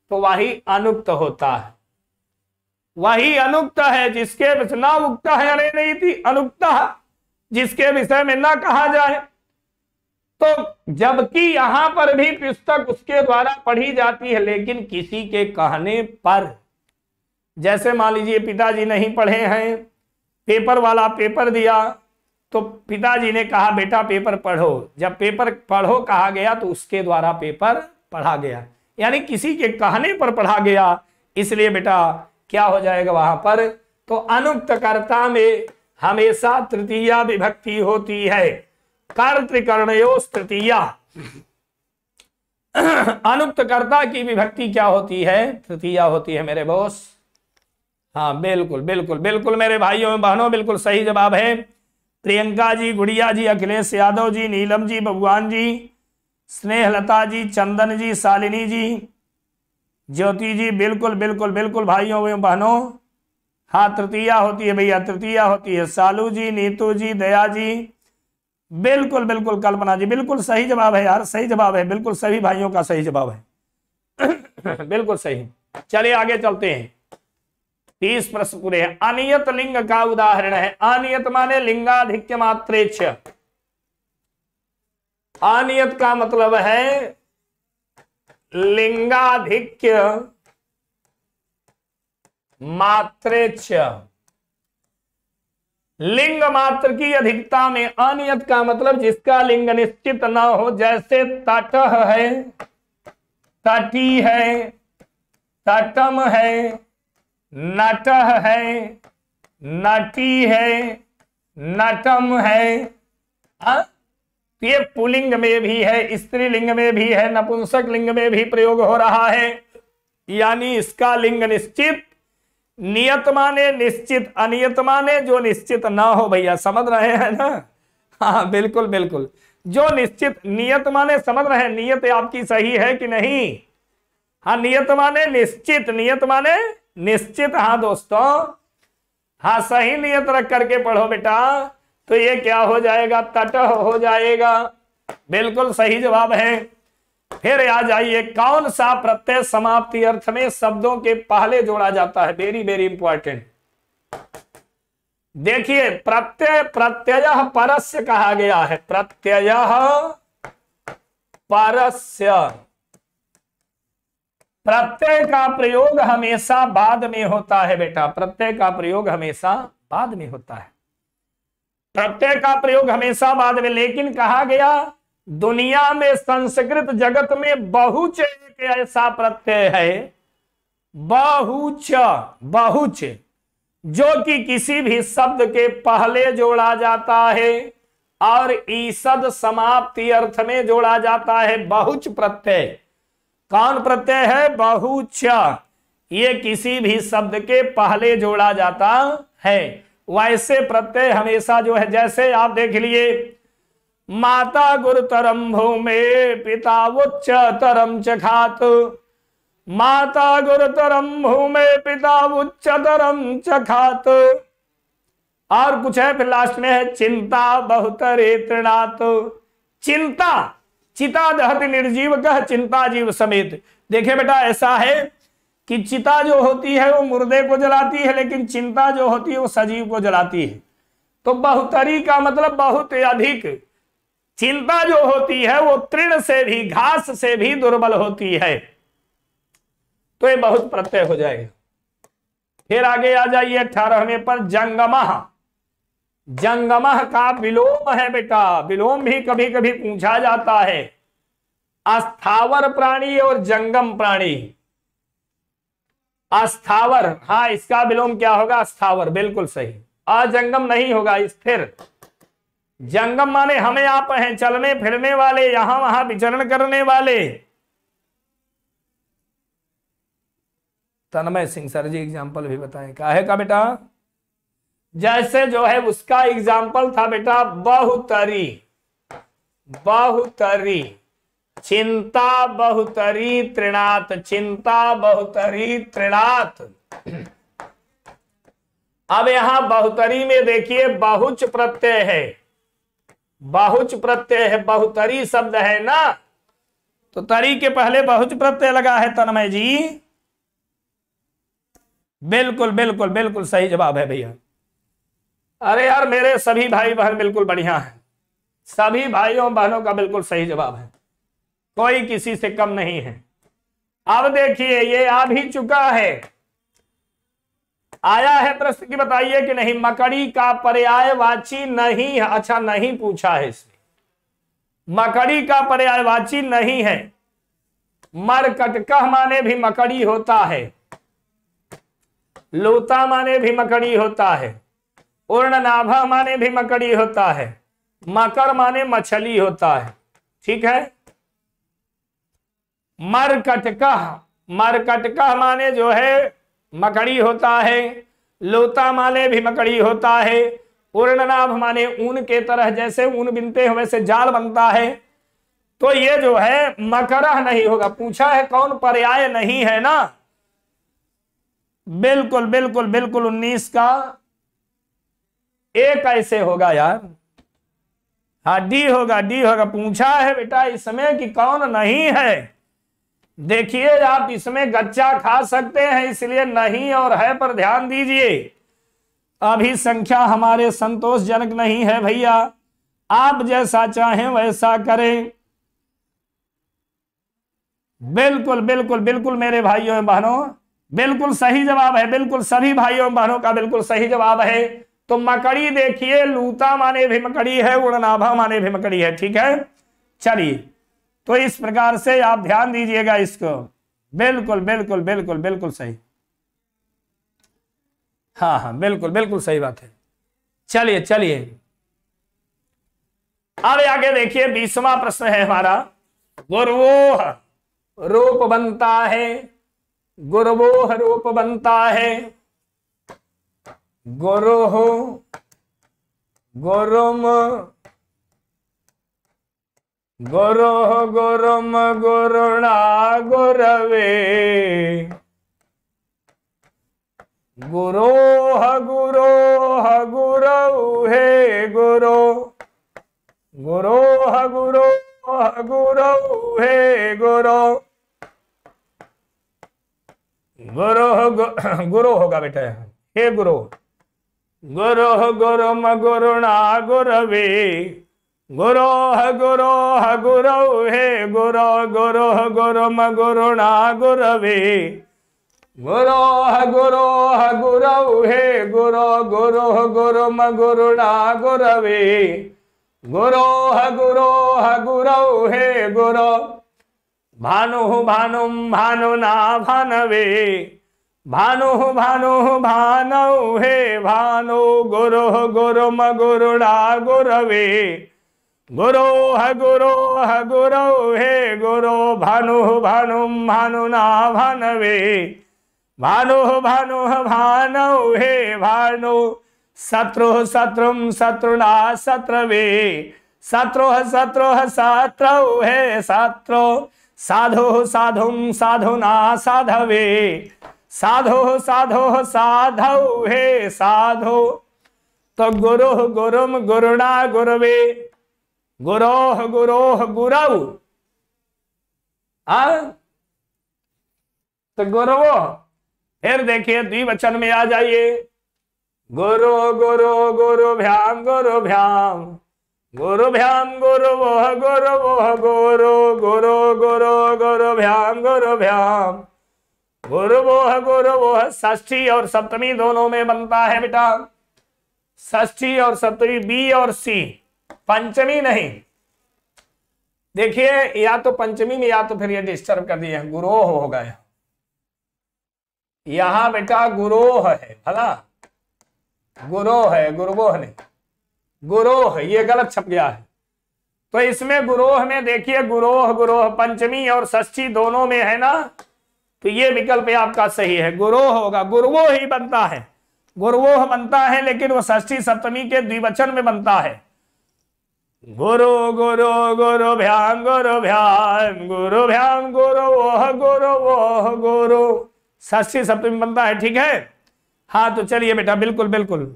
तो वही अनुक्त होता है वही अनुक्त है जिसके ना उक्त है अरे नहीं थी अनुक्त जिसके विषय में ना कहा जाए तो जबकि यहां पर भी पुस्तक उसके द्वारा पढ़ी जाती है लेकिन किसी के कहने पर जैसे मान लीजिए पिताजी नहीं पढ़े हैं पेपर वाला पेपर दिया तो पिताजी ने कहा बेटा पेपर पढ़ो जब पेपर पढ़ो कहा गया तो उसके द्वारा पेपर पढ़ा गया यानी किसी के कहने पर पढ़ा गया इसलिए बेटा क्या हो जाएगा वहां पर तो अनुक्तकर्ता में हमेशा तृतीय विभक्ति होती है कर्तिकर्णयोस तृतीय अनुक्तकर्ता की विभक्ति क्या होती है तृतीया होती है मेरे बोस हाँ बिल्कुल बिल्कुल बिल्कुल मेरे भाइयों में बहनों बिल्कुल सही जवाब है प्रियंका जी गुड़िया जी अखिलेश यादव जी नीलम जी भगवान जी स्नेहलता जी चंदन जी शालिनी जी ज्योति जी बिल्कुल बिल्कुल बिल्कुल भाइयों में बहनों हाँ तृतीया होती है भैया तृतीया होती है सालू जी नीतू जी दया जी बिल्कुल बिल्कुल कल्पना जी बिल्कुल सही जवाब है यार सही जवाब है बिल्कुल सभी भाइयों का सही जवाब है बिल्कुल सही चलिए आगे चलते हैं तीस प्रश्न पूरे हैं अनियत लिंग का उदाहरण है अनियत माने लिंगाधिक्य मात्रेच अनियत का मतलब है लिंगाधिक्य मात्रेच लिंग मात्र की अधिकता में अनियत का मतलब जिसका लिंग निश्चित न हो जैसे तट है तटी है तटम है नट है नटी है नटम है आ? हाँ? तो ये पुलिंग में भी है स्त्रीलिंग में भी है नपुंसक लिंग में भी प्रयोग हो रहा है यानी इसका लिंग निश्चित नियत माने निश्चित अनियत माने जो निश्चित ना हो भैया समझ रहे हैं ना हाँ बिल्कुल बिल्कुल जो निश्चित नियत माने समझ रहे हैं नियत आपकी सही है कि नहीं हाँ नियत माने निश्चित नियत माने निश्चित हाँ दोस्तों हाँ सही नियत रख करके पढ़ो बेटा तो ये क्या हो जाएगा तट हो जाएगा बिल्कुल सही जवाब है फिर आ जाइए कौन सा प्रत्यय समाप्ति अर्थ में शब्दों के पहले जोड़ा जाता है वेरी वेरी इंपॉर्टेंट देखिए प्रत्यय प्रत्यय परस्य कहा गया है प्रत्यय परस्य प्रत्यय का प्रयोग हमेशा बाद में होता है बेटा प्रत्यय का प्रयोग हमेशा बाद में होता है प्रत्यय का प्रयोग हमेशा बाद में लेकिन कहा गया दुनिया में संस्कृत जगत में बहुच एक ऐसा प्रत्यय है बहुच बहुच जो कि किसी भी शब्द के पहले जोड़ा जाता है और ईसद समाप्ति अर्थ में जोड़ा जाता है बहुच प्रत्यय कौन प्रत्यय है बहुच ये किसी भी शब्द के पहले जोड़ा जाता है वैसे प्रत्यय हमेशा जो है जैसे आप देख लिए माता तरम भूमे पिता उच्च तरम च खात माता तरम भूमे पिता तरम च खात और कुछ है फिर लास्ट में है चिंता बहुत तृणात चिंता चिता दहत निर्जीव कह चिंता जीव समेत देखे बेटा ऐसा है कि चिता जो होती है वो मुर्दे को जलाती है लेकिन चिंता जो होती है वो सजीव को जलाती है तो बहुतरी का मतलब बहुत अधिक चिंता जो होती है वो तृण से भी घास से भी दुर्बल होती है तो ये बहुत प्रत्यय हो जाएगा फिर आगे आ जाइए अठारहवें पर जंगमा जंगम का विलोम है बेटा विलोम भी कभी कभी पूछा जाता है अस्थावर प्राणी और जंगम प्राणी अस्थावर हाँ इसका विलोम क्या होगा अस्थावर बिल्कुल सही अजंगम नहीं होगा स्थिर जंगम माने हमें आप हैं चलने फिरने वाले यहां वहां विचरण करने वाले तन्मय सिंह सर जी एग्जाम्पल भी बताएं काहे का बेटा जैसे जो है उसका एग्जाम्पल था बेटा बहुतरी बहुतरी चिंता बहुतरी त्रिनाथ चिंता बहुतरी त्रिनाथ अब यहां बहुतरी में देखिए बहुच प्रत्यय है बहुच प्रत्यय है बहुतरी शब्द है ना तो तरी के पहले बहुच प्रत्यय लगा है तन्मय जी बिल्कुल बिल्कुल बिल्कुल सही जवाब है भैया अरे यार मेरे सभी भाई बहन बिल्कुल बढ़िया हैं सभी भाइयों बहनों का बिल्कुल सही जवाब है कोई किसी से कम नहीं है अब देखिए ये आ भी चुका है आया है प्रश्न की बताइए कि नहीं मकड़ी का पर्यायवाची नहीं है अच्छा नहीं पूछा है इसने मकड़ी का पर्यायवाची नहीं है मरकटकह माने भी मकड़ी होता है लोता माने भी मकड़ी होता है उर्णनाभा माने भी मकड़ी होता है मकर माने मछली होता है ठीक है मरकटका मरकटका माने जो है मकड़ी होता है लोता माने भी मकड़ी होता है उर्णनाभ माने ऊन के तरह जैसे ऊन बिनते हैं वैसे जाल बनता है तो ये जो है मकरह नहीं होगा पूछा है कौन पर्याय नहीं है ना बिल्कुल बिल्कुल बिल्कुल उन्नीस का ए कैसे होगा यार हाँ डी होगा डी होगा पूछा है बेटा इसमें कि कौन नहीं है देखिए आप इसमें गच्चा खा सकते हैं इसलिए नहीं और है पर ध्यान दीजिए अभी संख्या हमारे संतोषजनक नहीं है भैया आप जैसा चाहें वैसा करें बिल्कुल बिल्कुल बिल्कुल मेरे भाइयों बहनों बिल्कुल सही जवाब है बिल्कुल सभी भाइयों बहनों का बिल्कुल सही जवाब है तो मकड़ी देखिए लूता माने भी मकड़ी है उड़नाभा माने भी मकड़ी है ठीक है चलिए तो इस प्रकार से आप ध्यान दीजिएगा इसको बिल्कुल बिल्कुल बिल्कुल बिल्कुल सही हाँ हाँ बिल्कुल बिल्कुल सही बात है चलिए चलिए अब आगे देखिए बीसवा प्रश्न है हमारा गुरुवोह रूप बनता है गुरुवोह रूप बनता है गोरो हो गोरम गोरो हो गोरम गोरोणा गोरवे गुरो हुरो गुरो हे गुरो गुरो हुरो गुरो हे गुरो गुरो गुरो होगा बेटा हे गुरो ଗରହ ଗରମ ଗରଣା ଗରବେ ଗରହ ଗରହ ଗୁରଉ ହେ ଗରହ ଗରହ ଗରମ ଗରଣା ଗରବେ ଗରହ ଗରହ ଗୁରଉ ହେ ଗରହ ଗରହ ଗରମ ଗରଣା ଗରବେ ଗରହ ଗରହ ଗୁରଉ ହେ ଗର ଭାନୁ ଭାନୁ ଭାନୁ ନା ଭାନବେ भानो भानो भानो हे भानु गुरुः गुरुम गुरुणा गुरवे गुरो गुरोः गुरौ हे गुरो भानु भानुं भानुना भानवे भानु भानु भानौ हे भानु शत्रु शत्रु शत्रुणा शत्रवे शत्रु शत्रु शत्रु हे शत्रु साधु साधु साधुना साधवे साधो साधो साधौ हे साधो तो गुरु गुरुम गुरुणा गुरुवे गुरोह गुरोह गुरव हाँ? तो गुरुवो फिर देखिए द्विवचन में आ जाइए गुरु गुरु गुरु भ्याम गुरु भ्याम गुरु भ्याम गुरु वोह गुरु वोह गुरु गुरु गुरु गुरु भ्याम गुरु भ्याम गुरु वोह गुरु वोह ष्ठी और सप्तमी दोनों में बनता है बेटा ष्ठी और सप्तमी बी और सी पंचमी नहीं देखिए या तो पंचमी में या तो फिर ये डिस्टर्ब कर दिए गुरोह हो गए यहां बेटा गुरोह है भला गुरोह है गुरुवोह नहीं गुरोह ये गलत छप गया है तो इसमें गुरोह में देखिए गुरोह गुरोह पंचमी और ष्ठी दोनों में है ना तो ये विकल्प आपका सही है गुरोह होगा गुरुवो ही बनता है गुरुवोह बनता है लेकिन वो षष्ठी सप्तमी के द्विवचन में बनता है गुरु गुरु गुरु भ्याम गुरु भ्याम गुरु भ्याम गुरु वोह गुरु वोह गुरु षष्ठी सप्तमी बनता है ठीक है हाँ तो चलिए बेटा बिल्कुल बिल्कुल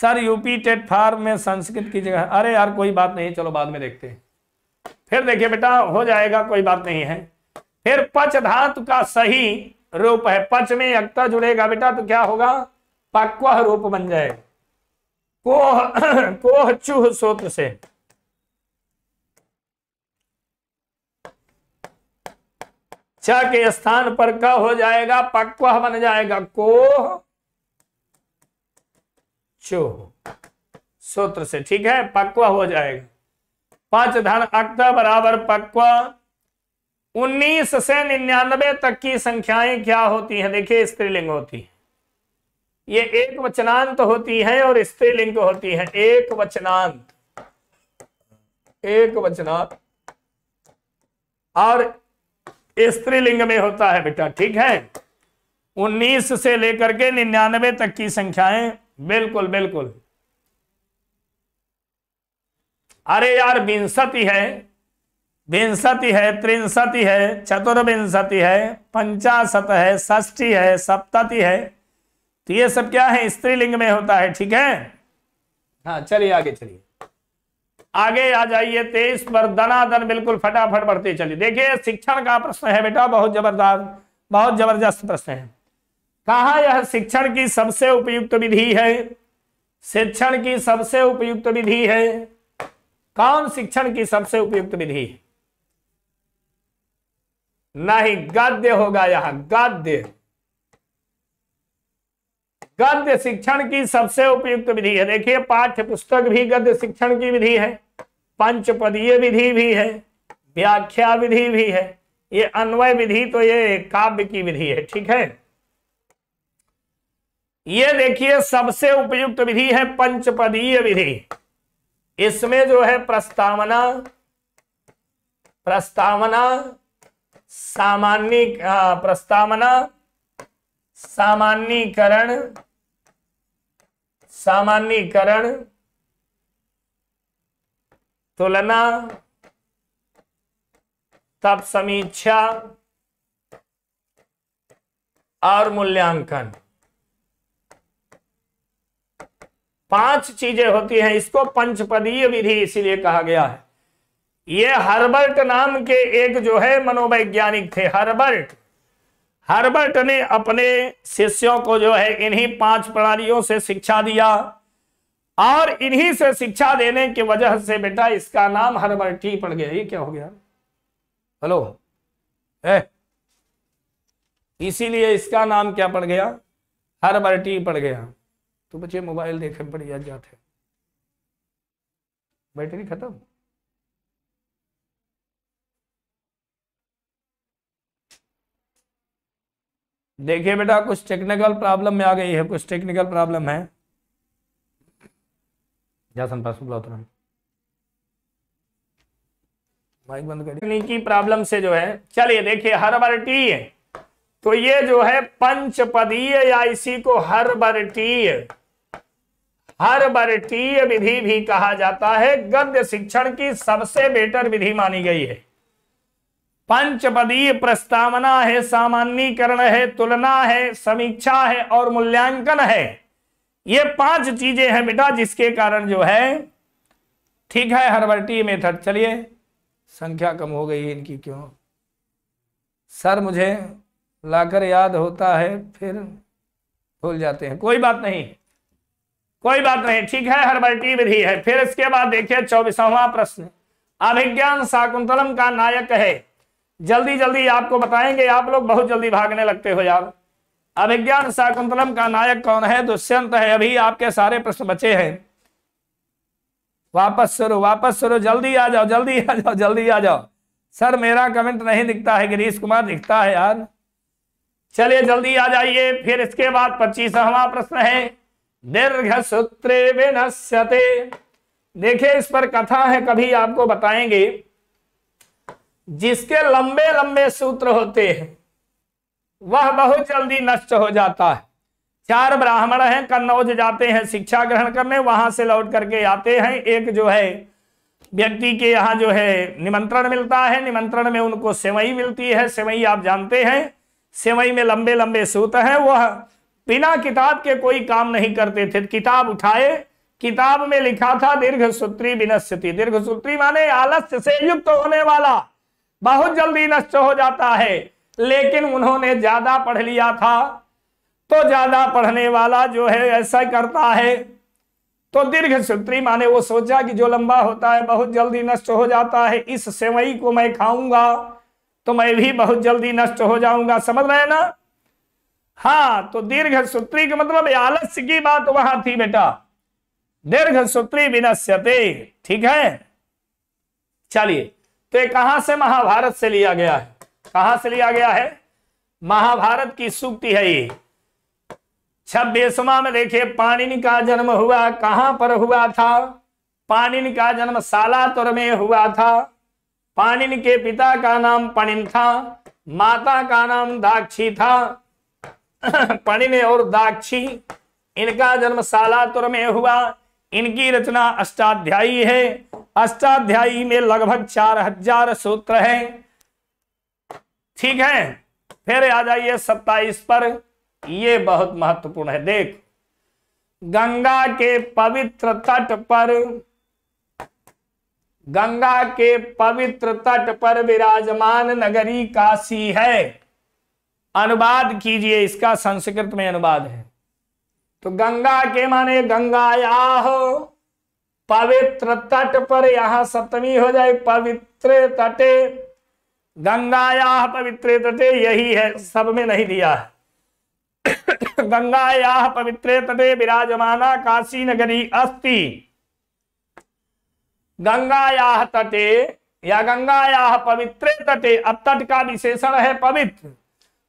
सर यूपी टेट फार्म में संस्कृत की जगह अरे यार कोई बात नहीं चलो बाद में देखते हैं फिर देखिए बेटा हो जाएगा कोई बात नहीं है फिर पच धातु का सही रूप है पच में अक्ता जुड़ेगा बेटा तो क्या होगा पक्व रूप बन जाएगा कोह कोह चूह सूत्र से च के स्थान पर क हो जाएगा पक्व बन जाएगा कोह चूह सूत्र से ठीक है पक्व हो जाएगा पांच धन अक्ता बराबर पक्व उन्नीस से निन्यानबे तक की संख्याएं क्या होती हैं देखिए स्त्रीलिंग होती है ये एक वचनांत होती है और स्त्रीलिंग होती है एक वचनांत एक वचनांत और स्त्रीलिंग में होता है बेटा ठीक है उन्नीस से लेकर के निन्यानबे तक की संख्याएं बिल्कुल बिल्कुल अरे यार विंसति है विंशति है त्रिंशति है चतुर्विंशति है पंचाशत है षष्ठी है सप्तति है तो ये सब क्या है स्त्रीलिंग में होता है ठीक है हाँ चलिए आगे चलिए आगे आ जाइए तेईस पर दनादन बिल्कुल फटाफट बढ़ते चलिए देखिए शिक्षण का प्रश्न है बेटा बहुत जबरदस्त बहुत जबरदस्त प्रश्न है कहा यह शिक्षण की सबसे उपयुक्त विधि है शिक्षण की सबसे उपयुक्त विधि है कौन शिक्षण की सबसे उपयुक्त विधि है नहीं गद्य होगा यहां गद्य गद्य शिक्षण की सबसे उपयुक्त विधि है देखिए पाठ्य पुस्तक भी गद्य शिक्षण की विधि है पंचपदीय विधि भी है व्याख्या विधि भी है ये अन्वय विधि तो ये काव्य की विधि है ठीक है ये देखिए सबसे उपयुक्त विधि है पंचपदीय विधि इसमें जो है प्रस्तावना प्रस्तावना सामान्य हाँ, प्रस्तावना सामान्यकरण सामान्यकरण तुलना तब समीक्षा और मूल्यांकन पांच चीजें होती हैं इसको पंचपदीय विधि इसीलिए कहा गया है ये हर्बर्ट नाम के एक जो है मनोवैज्ञानिक थे हर्बर्ट हर्बर्ट ने अपने शिष्यों को जो है इन्हीं पांच प्रणालियों से शिक्षा दिया और इन्हीं से शिक्षा देने की वजह से बेटा इसका नाम ही पड़ गया ये क्या हो गया हेलो इसीलिए इसका नाम क्या पड़ गया ही पड़ गया तो बच्चे मोबाइल देखे पड़ जाते बैटरी खत्म देखिए बेटा कुछ टेक्निकल प्रॉब्लम में आ गई है कुछ टेक्निकल प्रॉब्लम है माइक बंद तकनीकी प्रॉब्लम से जो है चलिए देखिए हर बार टी है तो ये जो है पंचपदीय या इसी को हर बार टी हर बार टी विधि भी कहा जाता है गद्य शिक्षण की सबसे बेटर विधि मानी गई है पंचपदीय प्रस्तावना है सामान्यकरण है तुलना है समीक्षा है और मूल्यांकन है ये पांच चीजें हैं बेटा जिसके कारण जो है ठीक है हरबर्टी मेथड चलिए संख्या कम हो गई है इनकी क्यों सर मुझे लाकर याद होता है फिर भूल जाते हैं कोई बात नहीं कोई बात नहीं ठीक है हरबर्टी विधि है फिर इसके बाद देखिए चौबीसवा प्रश्न अभिज्ञान शाकुंतलम का नायक है जल्दी जल्दी आपको बताएंगे आप लोग बहुत जल्दी भागने लगते हो यार अभिज्ञान शाकुंतलम का नायक कौन है दुष्यंत है अभी आपके सारे प्रश्न बचे हैं वापस शुरू वापस शुरू जल्दी आ जाओ जल्दी आ जाओ जल्दी आ जाओ सर मेरा कमेंट नहीं दिखता है गिरीश कुमार दिखता है यार चलिए जल्दी आ जाइए फिर इसके बाद पच्चीसवा प्रश्न है दीर्घ सूत्र देखिये देखिए इस पर कथा है कभी आपको बताएंगे जिसके लंबे लंबे सूत्र होते हैं वह बहुत जल्दी नष्ट हो जाता है चार ब्राह्मण हैं कन्नौज जाते हैं शिक्षा ग्रहण करने वहां से लौट करके आते हैं एक जो है व्यक्ति के यहाँ जो है निमंत्रण मिलता है निमंत्रण में उनको सेवई मिलती है सेवई आप जानते हैं सेवई में लंबे लंबे सूत हैं वह बिना किताब के कोई काम नहीं करते थे किताब उठाए किताब में लिखा था दीर्घ सूत्री विनस्यति दीर्घ सूत्री माने आलस्य से युक्त होने वाला बहुत जल्दी नष्ट हो जाता है लेकिन उन्होंने ज्यादा पढ़ लिया था तो ज्यादा पढ़ने वाला जो है ऐसा करता है तो दीर्घ सूत्री माने वो सोचा कि जो लंबा होता है बहुत जल्दी नष्ट हो जाता है इस सेवई को मैं खाऊंगा तो मैं भी बहुत जल्दी नष्ट हो जाऊंगा समझ रहे ना हाँ तो दीर्घ सूत्री का मतलब आलस्य की बात वहां थी बेटा दीर्घ सूत्री विनश्यते ठीक है चलिए तो कहां से महाभारत से लिया गया है कहां से लिया गया है महाभारत की सूक्ति है ये छब्बीसवा में देखिए पाणिनि का जन्म हुआ कहां पर हुआ था पाणिनि का जन्म सालातुर में हुआ था पाणिनि के पिता का नाम पणिन था माता का नाम दाक्षी था पणिन और दाक्षी इनका जन्म सालातुर में हुआ इनकी रचना अष्टाध्यायी है अष्टाध्यायी में लगभग चार हजार सूत्र हैं ठीक है फिर आ जाइए सत्ताईस पर यह बहुत महत्वपूर्ण है देख गंगा के पवित्र तट पर गंगा के पवित्र तट पर विराजमान नगरी काशी है अनुवाद कीजिए इसका संस्कृत में अनुवाद है तो गंगा के माने गंगाया हो पवित्र तट पर यहाँ सप्तमी हो जाए पवित्र तटे गंगाया पवित्र तटे यही है सब में नहीं दिया है गंगाया पवित्र तटे विराजमाना काशी नगरी अस्ति गंगाया तटे या गंगाया पवित्र तटे अब तट का विशेषण है पवित्र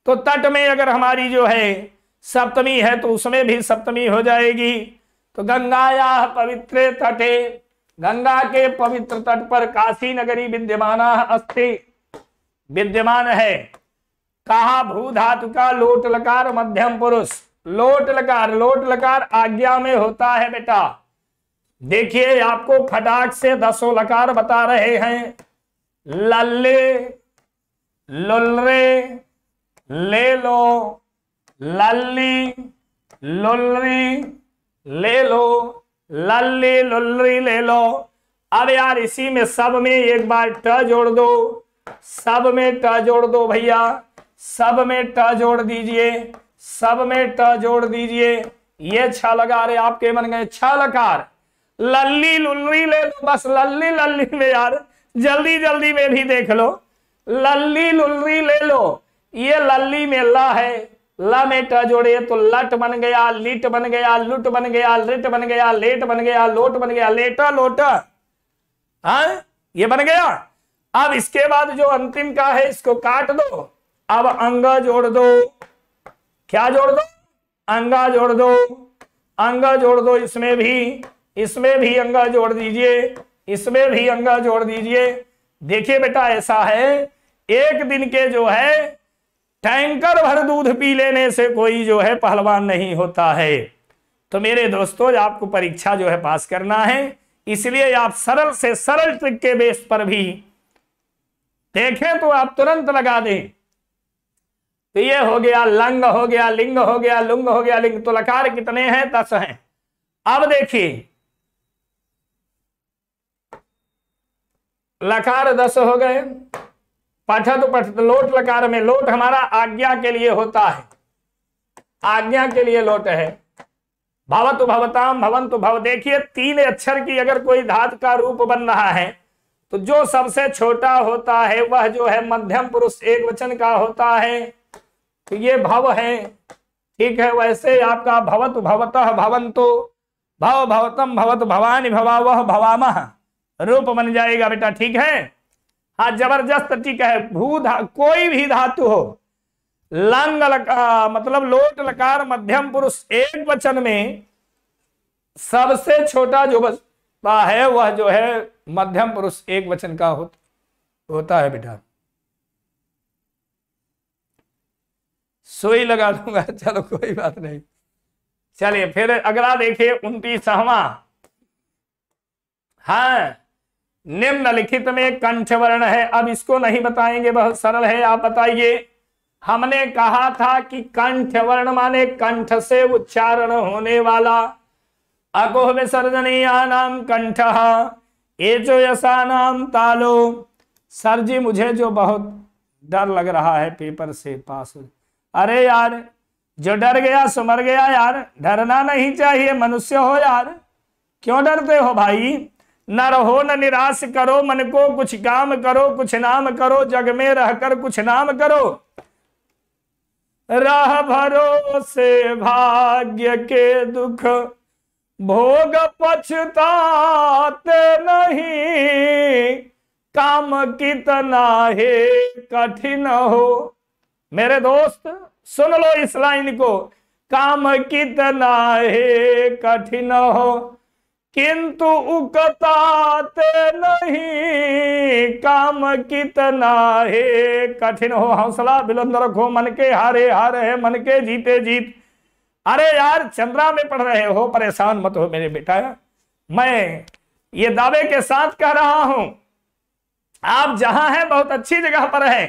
तो तट में अगर हमारी जो है सप्तमी है तो उसमें भी सप्तमी हो जाएगी तो गंगाया पवित्रे तटे गंगा के पवित्र तट पर काशी नगरी विद्यमान अस्थि विद्यमान है कहा भू धातु का लोट लकार मध्यम पुरुष लोट लकार लोट लकार आज्ञा में होता है बेटा देखिए आपको फटाक से दसों लकार बता रहे हैं लल्ले लुलरे ले लो लल्ली लुलरी ले लो लल्ली लुल्ली ले लो अब यार इसी में सब में एक बार ट जोड़ दो सब में ट जोड़ दो भैया सब में ट जोड़ दीजिए सब में ट जोड़ दीजिए ये छ लगा रहे आपके मन गए छ लकार लल्ली लुल्ली ले लो बस लल्ली लल्ली में यार जल्दी जल्दी में भी देख लो लल्ली लुल्ली ले लो ये लल्ली में ला है लमेटा जोड़े तो लट बन गया लिट बन गया लुट बन गया लिट बन गया लेट बन गया लोट बन गया लेटा लोटा हा ये बन गया अब इसके बाद जो अंतिम का है इसको काट दो अब अंगा जोड़ दो क्या जोड़ दो अंगा जोड़ दो अंगा जोड़ दो इसमें भी इसमें भी अंगा जोड़ दीजिए इसमें भी अंगा जोड़ दीजिए देखिए बेटा ऐसा है एक दिन के जो है टैंकर भर दूध पी लेने से कोई जो है पहलवान नहीं होता है तो मेरे दोस्तों आपको परीक्षा जो है पास करना है इसलिए आप सरल से सरल ट्रिक के बेस पर भी देखें तो आप तुरंत लगा दें तो ये हो गया लंग हो गया लिंग हो गया लुंग हो गया लिंग तो लकार कितने हैं दस हैं अब देखिए लकार दस हो गए पठत तो पठत तो लोट लकार में लोट हमारा आज्ञा के लिए होता है आज्ञा के लिए लोट है भवतु भवताम भवंतु भव देखिए तीन अक्षर की अगर कोई धात का रूप बन रहा है तो जो सबसे छोटा होता है वह जो है मध्यम पुरुष एक वचन का होता है तो ये भव है ठीक है वैसे आपका भवत भवतः भवंतो भव भवतम भवत भवानी भवा वह भवामह रूप बन जाएगा बेटा ठीक है हाँ जबरदस्त ठीक है भू धा कोई भी धातु हो लंग लका, मतलब लोट लकार मध्यम पुरुष एक वचन में सबसे छोटा जो बचता है वह जो है मध्यम पुरुष एक वचन का हो, होता है बेटा सुई लगा दूंगा चलो कोई बात नहीं चलिए फिर अगला देखिए उनतीसवा हाँ निम्नलिखित में कंठ वर्ण है अब इसको नहीं बताएंगे बहुत सरल है आप बताइए हमने कहा था कि कंठ वर्ण माने कंठ से उच्चारण होने वाला अकोह विसर्जनीया नाम कंठ जो यशा नाम तालो सर जी मुझे जो बहुत डर लग रहा है पेपर से पास हो अरे यार जो डर गया सुमर गया यार डरना नहीं चाहिए मनुष्य हो यार क्यों डरते हो भाई न रहो न निराश करो मन को कुछ काम करो कुछ नाम करो जग में रहकर कुछ नाम करो राह भरो से भाग्य के दुख भोग पछताते नहीं काम कितना है कठिन हो मेरे दोस्त सुन लो इस लाइन को काम कितना है कठिन हो किंतु उकताते नहीं काम कितना है कठिन हो हौसला बुलंद रखो मन के हारे हारे मन के जीते जीत अरे यार चंद्रा में पढ़ रहे हो परेशान मत हो मेरे बेटा मैं ये दावे के साथ कह रहा हूं आप जहां हैं बहुत अच्छी जगह पर हैं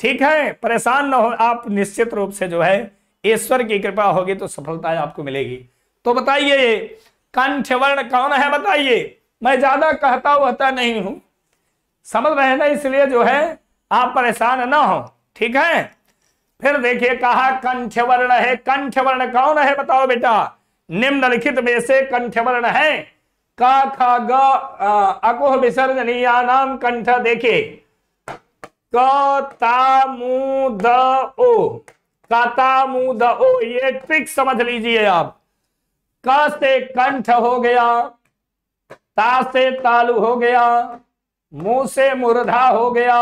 ठीक है परेशान ना हो आप निश्चित रूप से जो है ईश्वर की कृपा होगी तो सफलता आपको मिलेगी तो बताइए कंठ वर्ण कौन है बताइए मैं ज्यादा कहता हुआ नहीं हूं समझ रहे ना इसलिए जो है आप परेशान ना हो ठीक है फिर देखिए कहा कंठ वर्ण है कंठ वर्ण कौन है बताओ बेटा निम्नलिखित में से कंठ वर्ण है का खा ग अकोह विसर्जनीया नाम कंठ देखिए क ता मु द का ता मुद ओ ये ट्रिक समझ लीजिए आप क से कंठ हो गया ता से तालु हो गया मुंह से मुर्धा हो गया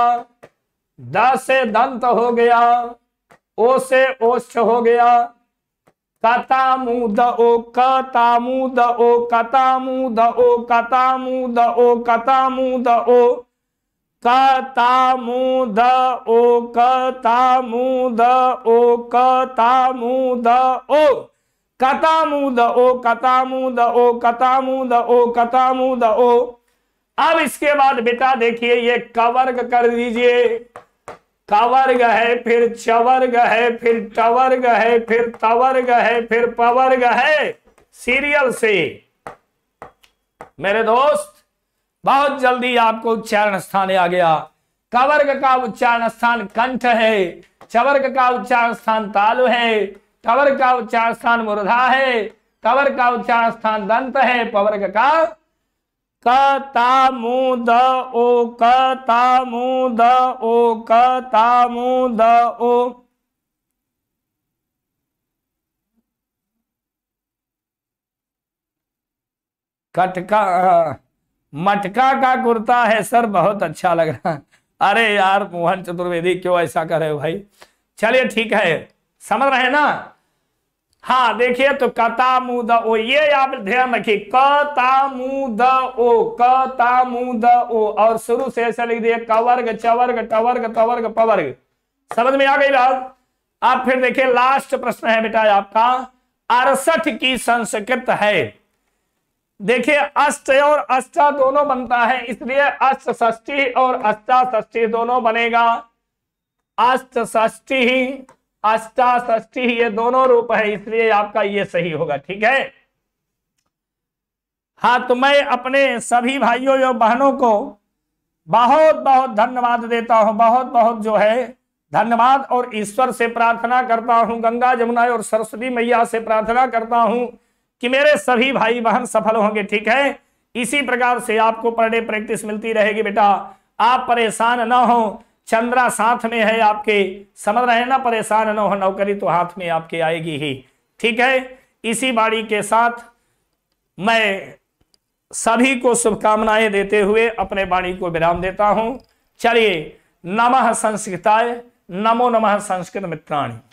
द से दंत हो गया ओ से ओष्ठ हो गया कतामु द ओ कतामु द ओ कतामु द ओ कतामु द ओ कतामु द ओ कतामु द ओ कतामु द ओ कतामु द ओ कतामु द ओ कतामु द ओ कतामु द ओ कतामु द ओ अब इसके बाद बेटा देखिए ये कवर्ग कर दीजिए कवर्ग है फिर चवर्ग है फिर टवर्ग है फिर तवर्ग है फिर पवर्ग है सीरियल से मेरे दोस्त बहुत जल्दी आपको उच्चारण स्थान आ गया कवर्ग का उच्चारण स्थान कंठ है चवर्ग का उच्चारण स्थान तालु है तवर का उच्चारण स्थान मुरधा है तवर का उच्चार स्थान दंत है पवर्ग का कतामु द ओ कतामु द ओ कतामु द ओ कटका मटका का कुर्ता है सर बहुत अच्छा लग रहा है अरे यार मोहन चतुर्वेदी क्यों ऐसा करे भाई चलिए ठीक है समझ रहे हैं ना हाँ देखिए तो कता मुद ओ ये आप ध्यान रखिए कता मुद ओ कता मुद ओ और शुरू से ऐसा लिख दिए कवर्ग चवर्ग टवर्ग तवर्ग पवर्ग समझ में आ गई बात आप फिर देखिए लास्ट प्रश्न है बेटा आपका अड़सठ की संस्कृत है देखिए अष्ट और अष्टा दोनों बनता है इसलिए अष्ट ष्टी और अष्टा ष्टी दोनों बनेगा अष्ट षष्टी अष्टाष्टी ये दोनों रूप है इसलिए आपका ये सही होगा ठीक है हाँ तो मैं अपने सभी भाइयों और बहनों को बहुत बहुत धन्यवाद देता हूं बहुत बहुत जो है धन्यवाद और ईश्वर से प्रार्थना करता हूं गंगा जमुना और सरस्वती मैया से प्रार्थना करता हूं कि मेरे सभी भाई बहन सफल होंगे ठीक है इसी प्रकार से आपको पर डे प्रैक्टिस मिलती रहेगी बेटा आप परेशान ना हो चंद्रा साथ में है आपके समझ रहे ना परेशान न हो नौकरी तो हाथ में आपके आएगी ही ठीक है इसी बाड़ी के साथ मैं सभी को शुभकामनाएं देते हुए अपने बाणी को विराम देता हूं चलिए नमः संस्कृताय नमो नमः संस्कृत मित्राणी